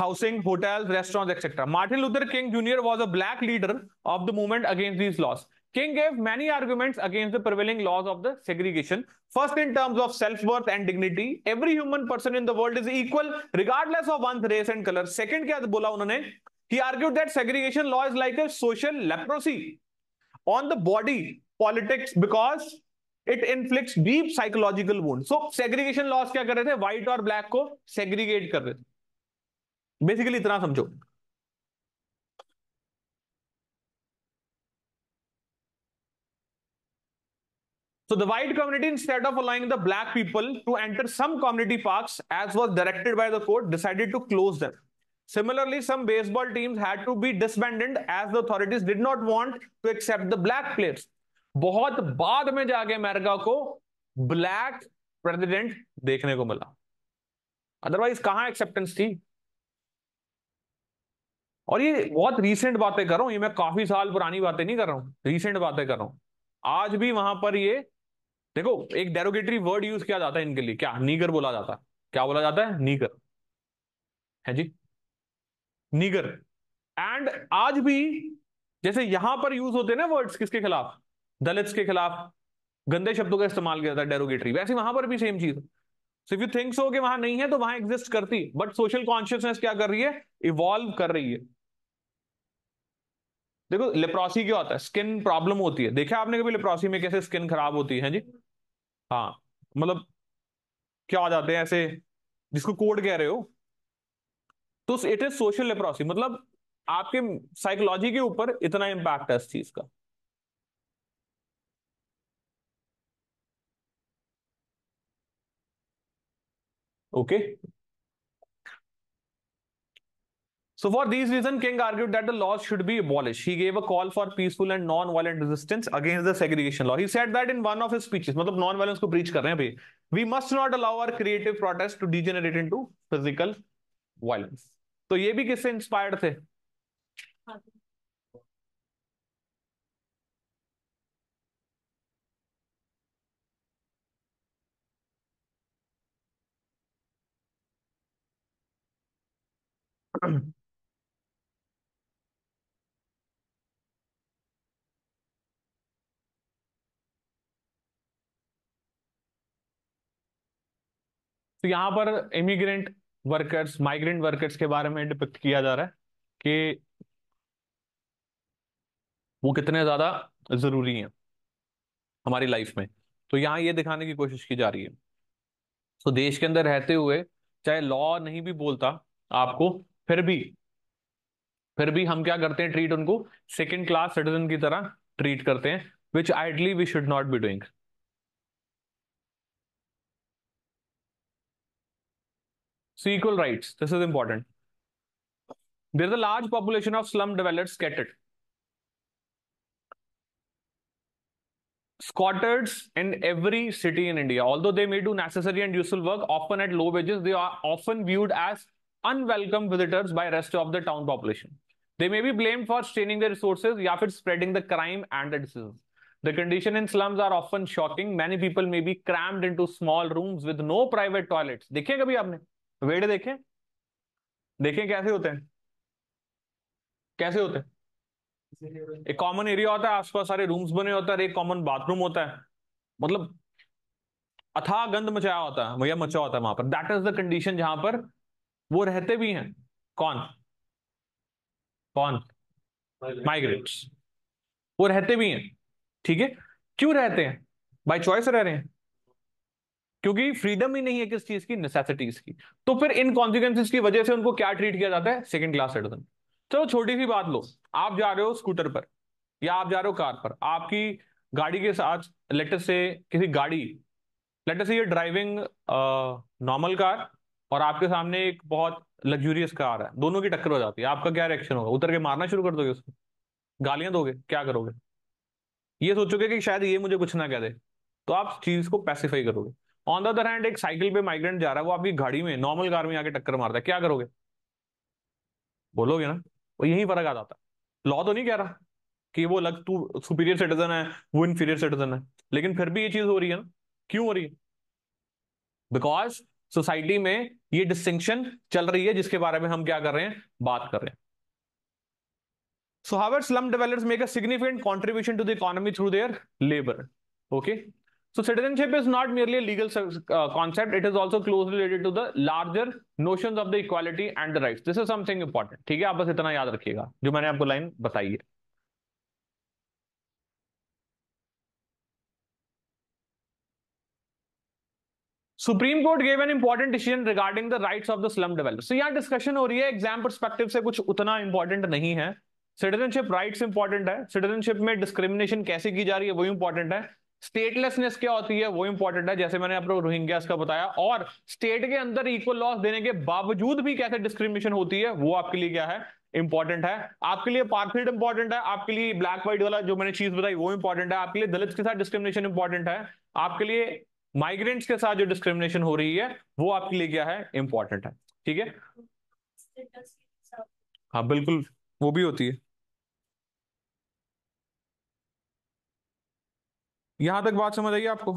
housing, hotels, restaurants, etc. Martin Luther King Jr. was a black leader of the movement against these laws. King gave many arguments against the prevailing laws of the segregation. First, in terms of self-worth and dignity, every human person in the world is equal regardless of one's race and color. Second, क्या बोला उन्होंने? He argued that segregation law is like a social leprosy on the body politics because it inflicts deep psychological wounds. So, segregation laws क्या कर रहे थे? White और black को segregate कर रहे थे. Basically इतना समझो. So the white community, instead of allowing the black people to enter some community parks as was directed by the court, decided to close them. Similarly, some baseball teams had to be disbanded as the authorities did not want to accept the black players. बहुत बाद में जाके America को black president देखने को मिला otherwise कहां acceptance थी और ये बहुत रीसेंट बातें कर रहा हूं ये मैं काफी साल पुरानी बातें नहीं कर रहा हूं रीसेंट बातें कर रहा हूं आज भी वहां पर ये देखो एक डेरोगेटरी वर्ड यूज किया जाता है इनके लिए क्या नीगर बोला जाता है क्या बोला जाता है नीगर है जी नीगर एंड आज भी जैसे यहां पर यूज होते हैं ना वर्ड्स किसके खिलाफ दलित के खिलाफ गंदे शब्दों का इस्तेमाल किया जाता है डेरोगेटरी वैसे वहां पर भी सेम चीज so if you think so कि वहां नहीं है तो वहां एग्जिस्ट करती बट सोशल कॉन्शियसनेस क्या कर रही है इवॉल्व कर रही है देखो लेप्रोसी क्या होता है स्किन प्रॉब्लम होती है देखा आपने कभी लेप्रोसी में कैसे स्किन खराब होती है जी हाँ मतलब क्या आ जाते हैं ऐसे जिसको कोड कह रहे हो तो इट इज सोशल लिप्रोसी मतलब आपके साइकोलॉजी के ऊपर इतना इम्पैक्ट है इस चीज का okay okay? So for these reason King argued that the laws should be abolished. He gave a call for peaceful and non-violent resistance against the segregation law. He said that in one of his speeches, मतलब non-violence को preach कर रहे हैं भाई. We must not allow our creative protest to degenerate into physical violence. तो ये भी किससे inspired थे? तो यहाँ पर इमिग्रेंट वर्कर्स माइग्रेंट वर्कर्स के बारे में डिपिक्ट किया जा रहा है कि वो कितने ज़्यादा ज़रूरी हैं हमारी लाइफ में तो यहाँ ये दिखाने की कोशिश की जा रही है तो देश के अंदर रहते हुए चाहे लॉ नहीं भी बोलता आपको फिर भी फिर भी हम क्या करते हैं ट्रीट उनको सेकेंड क्लास सिटीजन की तरह ट्रीट करते हैं which ideally we should not be doing So equal rights, this is important. There's a large population of slum dwellers scattered. Squatters in every city in India, although they may do necessary and useful work, often at low wages, they are often viewed as unwelcome visitors by rest of the town population. They may be blamed for straining their resources, yeah, spreading the crime and the disease. The condition in slums are often shocking. Many people may be crammed into small rooms with no private toilets. देखे कभी आपने? वेड़े देखें देखें कैसे होते हैं कैसे होते हैं एक कॉमन एरिया होता है आसपास सारे रूम्स बने होते हैं एक कॉमन बाथरूम होता है मतलब अथाह गंद मचाया होता है भैया मचा होता है वहां पर दैट इज द कंडीशन जहां पर वो रहते भी हैं कौन कौन माइग्रेट्स वो रहते भी हैं ठीक है क्यों रहते हैं बाय चॉइस रह रहे हैं क्योंकि फ्रीडम ही नहीं है किस चीज की नेसेसिटीज की तो फिर इन कॉन्सिक्वेंसिस की वजह से उनको क्या ट्रीट किया जाता है सेकेंड क्लास सिटीजन चलो छोटी सी बात लो आप जा रहे हो स्कूटर पर या आप जा रहे हो कार पर आपकी गाड़ी के साथ लेटर से किसी गाड़ी लेटर से ये ड्राइविंग नॉर्मल कार और आपके सामने एक बहुत लग्जूरियस कार है दोनों की टक्कर हो जाती है आपका क्या रिएक्शन होगा उतर के मारना शुरू कर दोगे उसको गालियां दोगे क्या करोगे ये सोचोगे कि शायद ये मुझे कुछ ना कह दे तो आप चीज को पैसिफाई करोगे ऑन द अदर हैंड एक साइकिल पे माइग्रेंट जा रहा है वो आपकी गाड़ी में नॉर्मल कार में आके टक्कर मारता है क्या करोगे बोलोगे ना वो यही फर्क आ जाता है लॉ तो नहीं कह रहा कि वो अलग तू सुपीरियर सिटीजन है वो इनफीरियर सिटीजन है लेकिन फिर भी ये चीज हो रही है ना क्यों हो रही है बिकॉज सोसाइटी में ये डिस्टिंक्शन चल रही है जिसके बारे में हम क्या कर रहे हैं बात कर रहे हैं So however, slum developers make a significant contribution to the economy through their labor. Okay. So citizenship is not merely a legal uh, concept. It is also closely related to the larger notions of the equality and the rights. This is something important. theek hai aap bas itna yaad rakhiyega jo maine aapko line batayi hai Supreme Court gave an important decision regarding the rights of the slum developers so यहाँ discussion हो रही है exam perspective से कुछ उतना important नहीं है citizenship rights important है सिटीजनशिप में डिस्क्रिमिनेशन कैसे की जा रही है वो इंपॉर्टेंट है स्टेटलेसनेस क्या होती है वो इंपॉर्टेंट है जैसे मैंने आप लोग रोहिंग्या का बताया और स्टेट के अंदर इक्वल लॉस देने के बावजूद भी कैसे डिस्क्रिमिनेशन होती है वो आपके लिए क्या है इंपॉर्टेंट है आपके लिए पार्थिड इंपॉर्टेंट है आपके लिए ब्लैक व्हाइट वाला जो मैंने चीज बताई वो इंपॉर्टेंट है आपके लिए दलित के साथ डिस्क्रिमिनेशन इंपॉर्टेंट है आपके लिए माइग्रेंट्स के साथ जो डिस्क्रिमिनेशन हो रही है वो आपके लिए क्या है इंपॉर्टेंट है ठीक है हाँ बिल्कुल वो भी होती है यहां तक बात समझ आई आपको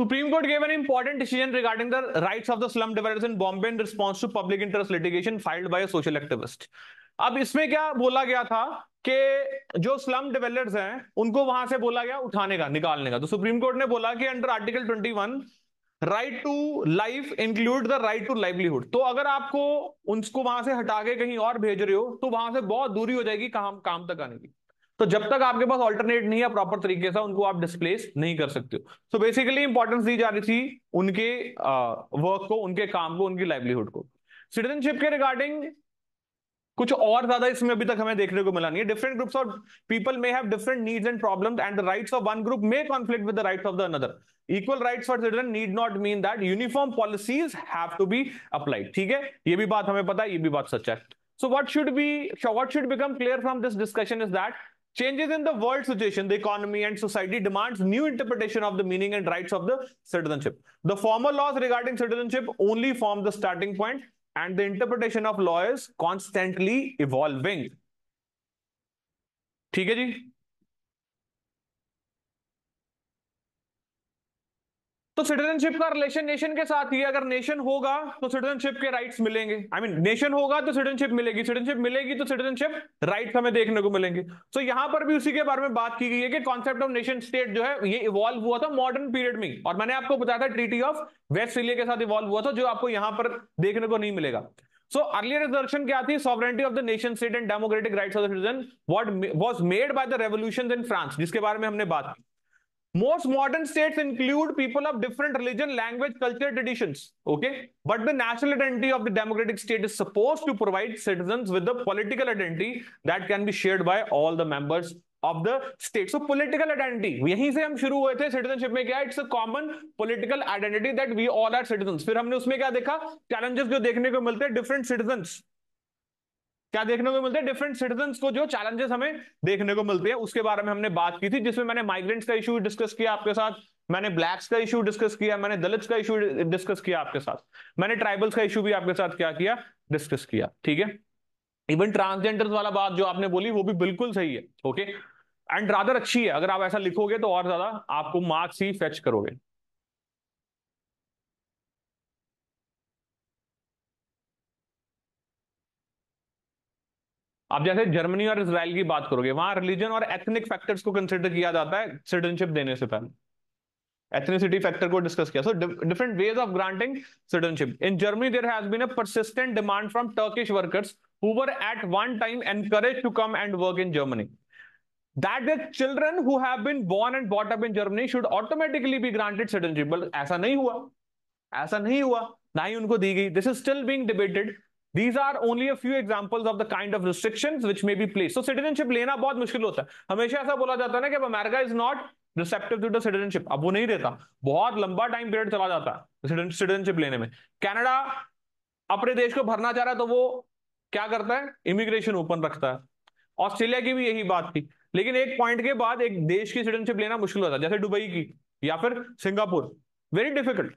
Supreme Court gave an important decision regarding the right of the slum dividers in Bombay in response to public interest litigation filed by social activist अब इसमें क्या बोला गया था कि जो स्लम डिवेलर्स हैं उनको वहां से बोला गया उठाने का निकालने का तो सुप्रीम कोर्ट ने बोला कि under article twenty one right to life include the right to livelihood तो अगर आपको उनको वहां से हटा के कहीं और भेज रहे हो तो वहां से बहुत दूरी हो जाएगी काम काम तक आने की तो जब तक आपके पास ऑल्टरनेट नहीं है प्रॉपर तरीके से उनको आप डिस्प्लेस नहीं कर सकते हो सो बेसिकली इंपॉर्टेंस दी जा रही थी उनके वर्क को उनके काम को उनकी लाइवलीहुड को सिटीजनशिप के रिगार्डिंग कुछ और ज्यादा इसमें अभी तक हमें देखने को मिला नहीं है different groups of people may have different needs and problems and the rights of one group may conflict with the rights of the another equal rights for children need not mean that uniform policies have to be applied ठीक है ये भी बात हमें पता है ये भी बात सच है so what should be what should become clear from this discussion is that changes in the world situation the economy and society demands new interpretation of the meaning and rights of the citizenship the former laws regarding citizenship only form the starting point and the interpretation of law is constantly evolving ठीक है जी तो citizenship का relation nation के साथ ही अगर nation होगा तो citizenship के राइट्स मिलेंगे आई मीन नेशन होगा तो सिटीजनशिप मिलेगी सिटीजनशिप मिलेगी तो सिटीजनशिप राइट्स हमें देखने को मिलेंगे सो so, यहां पर भी उसी के बारे में बात की गई है कि कॉन्सेप्ट ऑफ नेशन स्टेट जो है ये इवॉल्व हुआ था मॉडर्न पीरियड में और मैंने आपको बताया था ट्रीटी ऑफ वेस्ट सिलिया के साथ इवॉल्व हुआ था जो आपको यहां पर देखने को नहीं मिलेगा सो अर्लियर रिजर्वेशन क्या थी sovereignty of the nation state and democratic rights of the citizen what was made by the revolutions in France जिसके बारे में हमने बात की Most modern states include people of different religion, language, culture, traditions. Okay. But the national identity of the democratic state is supposed to provide citizens with the political identity that can be shared by all the members of the state. So political identity. यहीं se hum shuru hue the citizenship mein kya it's a common political identity that we all are citizens fir humne usme kya dekha challenges jo dekhne ko milte different citizens क्या देखने को मिलते हैं different citizen को जो challenges हमें देखने को मिलते हैं उसके बारे में हमने बात की थी जिसमें मैंने माइग्रेंट्स का इशू डिस्कस किया आपके साथ मैंने ब्लैक्स का इशू डिस्कस किया मैंने दलित का इशू डिस्कस किया आपके साथ मैंने ट्राइबल्स का इशू भी आपके साथ क्या किया डिस्कस किया ठीक है इवन ट्रांसजेंडर वाला बात जो आपने बोली वो भी बिल्कुल सही है ओके एंड रादर अच्छी है अगर आप ऐसा लिखोगे तो और ज्यादा आपको मार्क्स ही फेच करोगे आप जैसे जर्मनी और इसराइल की बात करोगे वहां रिलीजन और एथनिक फैक्टर्स को कंसिडर किया जाता है सिटीजनशिप देने से पहले एथनिसिटी फैक्टर को डिस्कस किया so different ways of granting citizenship in Germany there has been a persistent demand from Turkish workers who were at one time encouraged to come and work in Germany. That the children who have been born and brought up in Germany should automatically be granted citizenship. But ऐसा नहीं हुआ ऐसा नहीं हुआ ना ही उनको दी गई this is still being debated These are only a few examples of the kind of restrictions which may be placed. So citizenship लेना बहुत मुश्किल होता है हमेशा ऐसा बोला जाता है ना कि America is not receptive to the citizenship अब वो नहीं देता बहुत लंबा टाइम पीरियड चला जाता है सिटीजनशिप लेने में कैनेडा अपने देश को भरना चाह रहा है तो वो क्या करता है इमिग्रेशन ओपन रखता है ऑस्ट्रेलिया की भी यही बात थी लेकिन एक पॉइंट के बाद एक देश की सिटीजनशिप लेना मुश्किल होता है जैसे दुबई की या फिर सिंगापुर वेरी डिफिकल्ट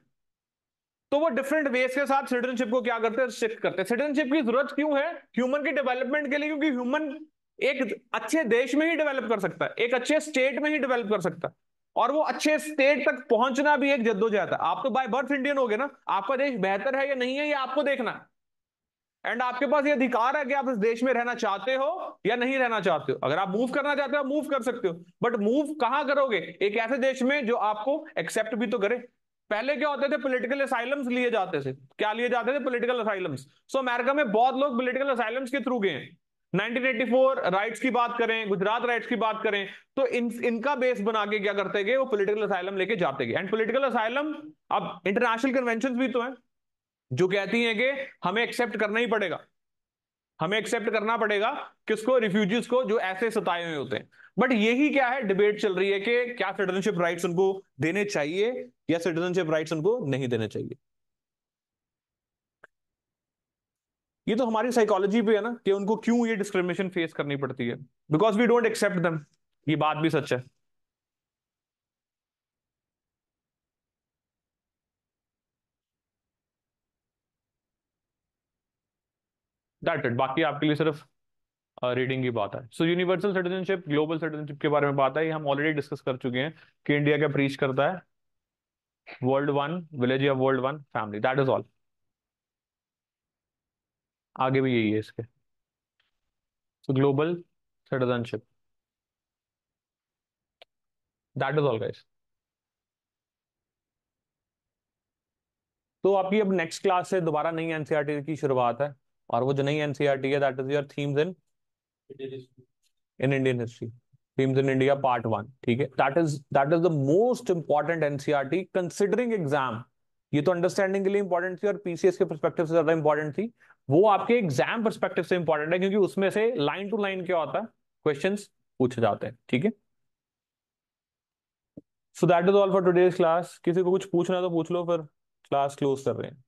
तो वो डिफरेंट वेज के साथ सिटीजनशिप को क्या करते हैं शिफ्ट करते हैं सिटीजनशिप की जरूरत क्यों है ह्यूमन की डेवलपमेंट के लिए क्योंकि ह्यूमन एक अच्छे देश में ही डेवलप कर सकता है एक अच्छे स्टेट में ही डेवलप कर सकता है और वो अच्छे स्टेट तक पहुंचना भी एक जद्दोजहद है आप तो बाय बर्थ इंडियन हो गए ना आपका देश बेहतर है या नहीं है ये आपको देखना एंड आपके पास ये अधिकार है कि आप इस देश में रहना चाहते हो या नहीं रहना चाहते हो अगर आप मूव करना चाहते हो मूव कर सकते हो बट मूव कहां करोगे एक ऐसे देश में जो आपको एक्सेप्ट भी तो करे पहले क्या होते थे पोलिटिकल असाइलम्स लिए जाते थे क्या लिए जाते थे पोलिटिकल असाइलम्स सो अमेरिका में बहुत लोग पोलिटिकल असाइलम्स के थ्रू गए हैं 1984 राइट्स की बात करें गुजरात राइट्स की बात करें तो इन इनका बेस बना के क्या करते गए वो पॉलिटिकल असाइलम लेके जाते गए एंड पॉलिटिकल असाइलम अब इंटरनेशनल कन्वेंशन भी तो हैं जो कहती हैं कि हमें एक्सेप्ट करना ही पड़ेगा हमें एक्सेप्ट करना पड़ेगा किसको रिफ्यूजीज को जो ऐसे सताए हुए होते हैं बट यही क्या है डिबेट चल रही है कि क्या सिटीजनशिप राइट्स उनको देने चाहिए या सिटीजनशिप राइट्स उनको नहीं देने चाहिए ये तो हमारी साइकोलॉजी पे है ना कि उनको क्यों ये डिस्क्रिमिनेशन फेस करनी पड़ती है बिकॉज वी डोंट एक्सेप्ट दम ये बात भी सच है दैट it. बाकी आपके लिए सिर्फ रीडिंग की बात है so universal citizenship global citizenship के बारे में बात है ये हम ऑलरेडी डिस्कस कर चुके हैं कि इंडिया क्या प्रीच करता है वर्ल्ड वन विलेज या world one family that is all आगे भी यही है इसके so global citizenship that is all guys तो आपकी अब नेक्स्ट क्लास से दोबारा नई एनसीईआरटी e की शुरुआत है और वो जो नई एनसीईआरटी e है that is your themes in in Indian history Teams in India part one ठीक है that is that is the most important NCRT considering exam ये तो अंडरस्टैंडिंग के लिए इंपॉर्टेंट थी और पीसीएस के परस्पेक्टिव से ज्यादा इंपॉर्टेंट थी वो आपके एग्जाम परस्पेक्टिव से इंपॉर्टेंट है क्योंकि उसमें से लाइन टू लाइन क्या होता है क्वेश्चन पूछे जाते हैं ठीक है so that is all for today's class किसी को कुछ पूछना है तो पूछ लो फिर क्लास क्लोज कर रहे हैं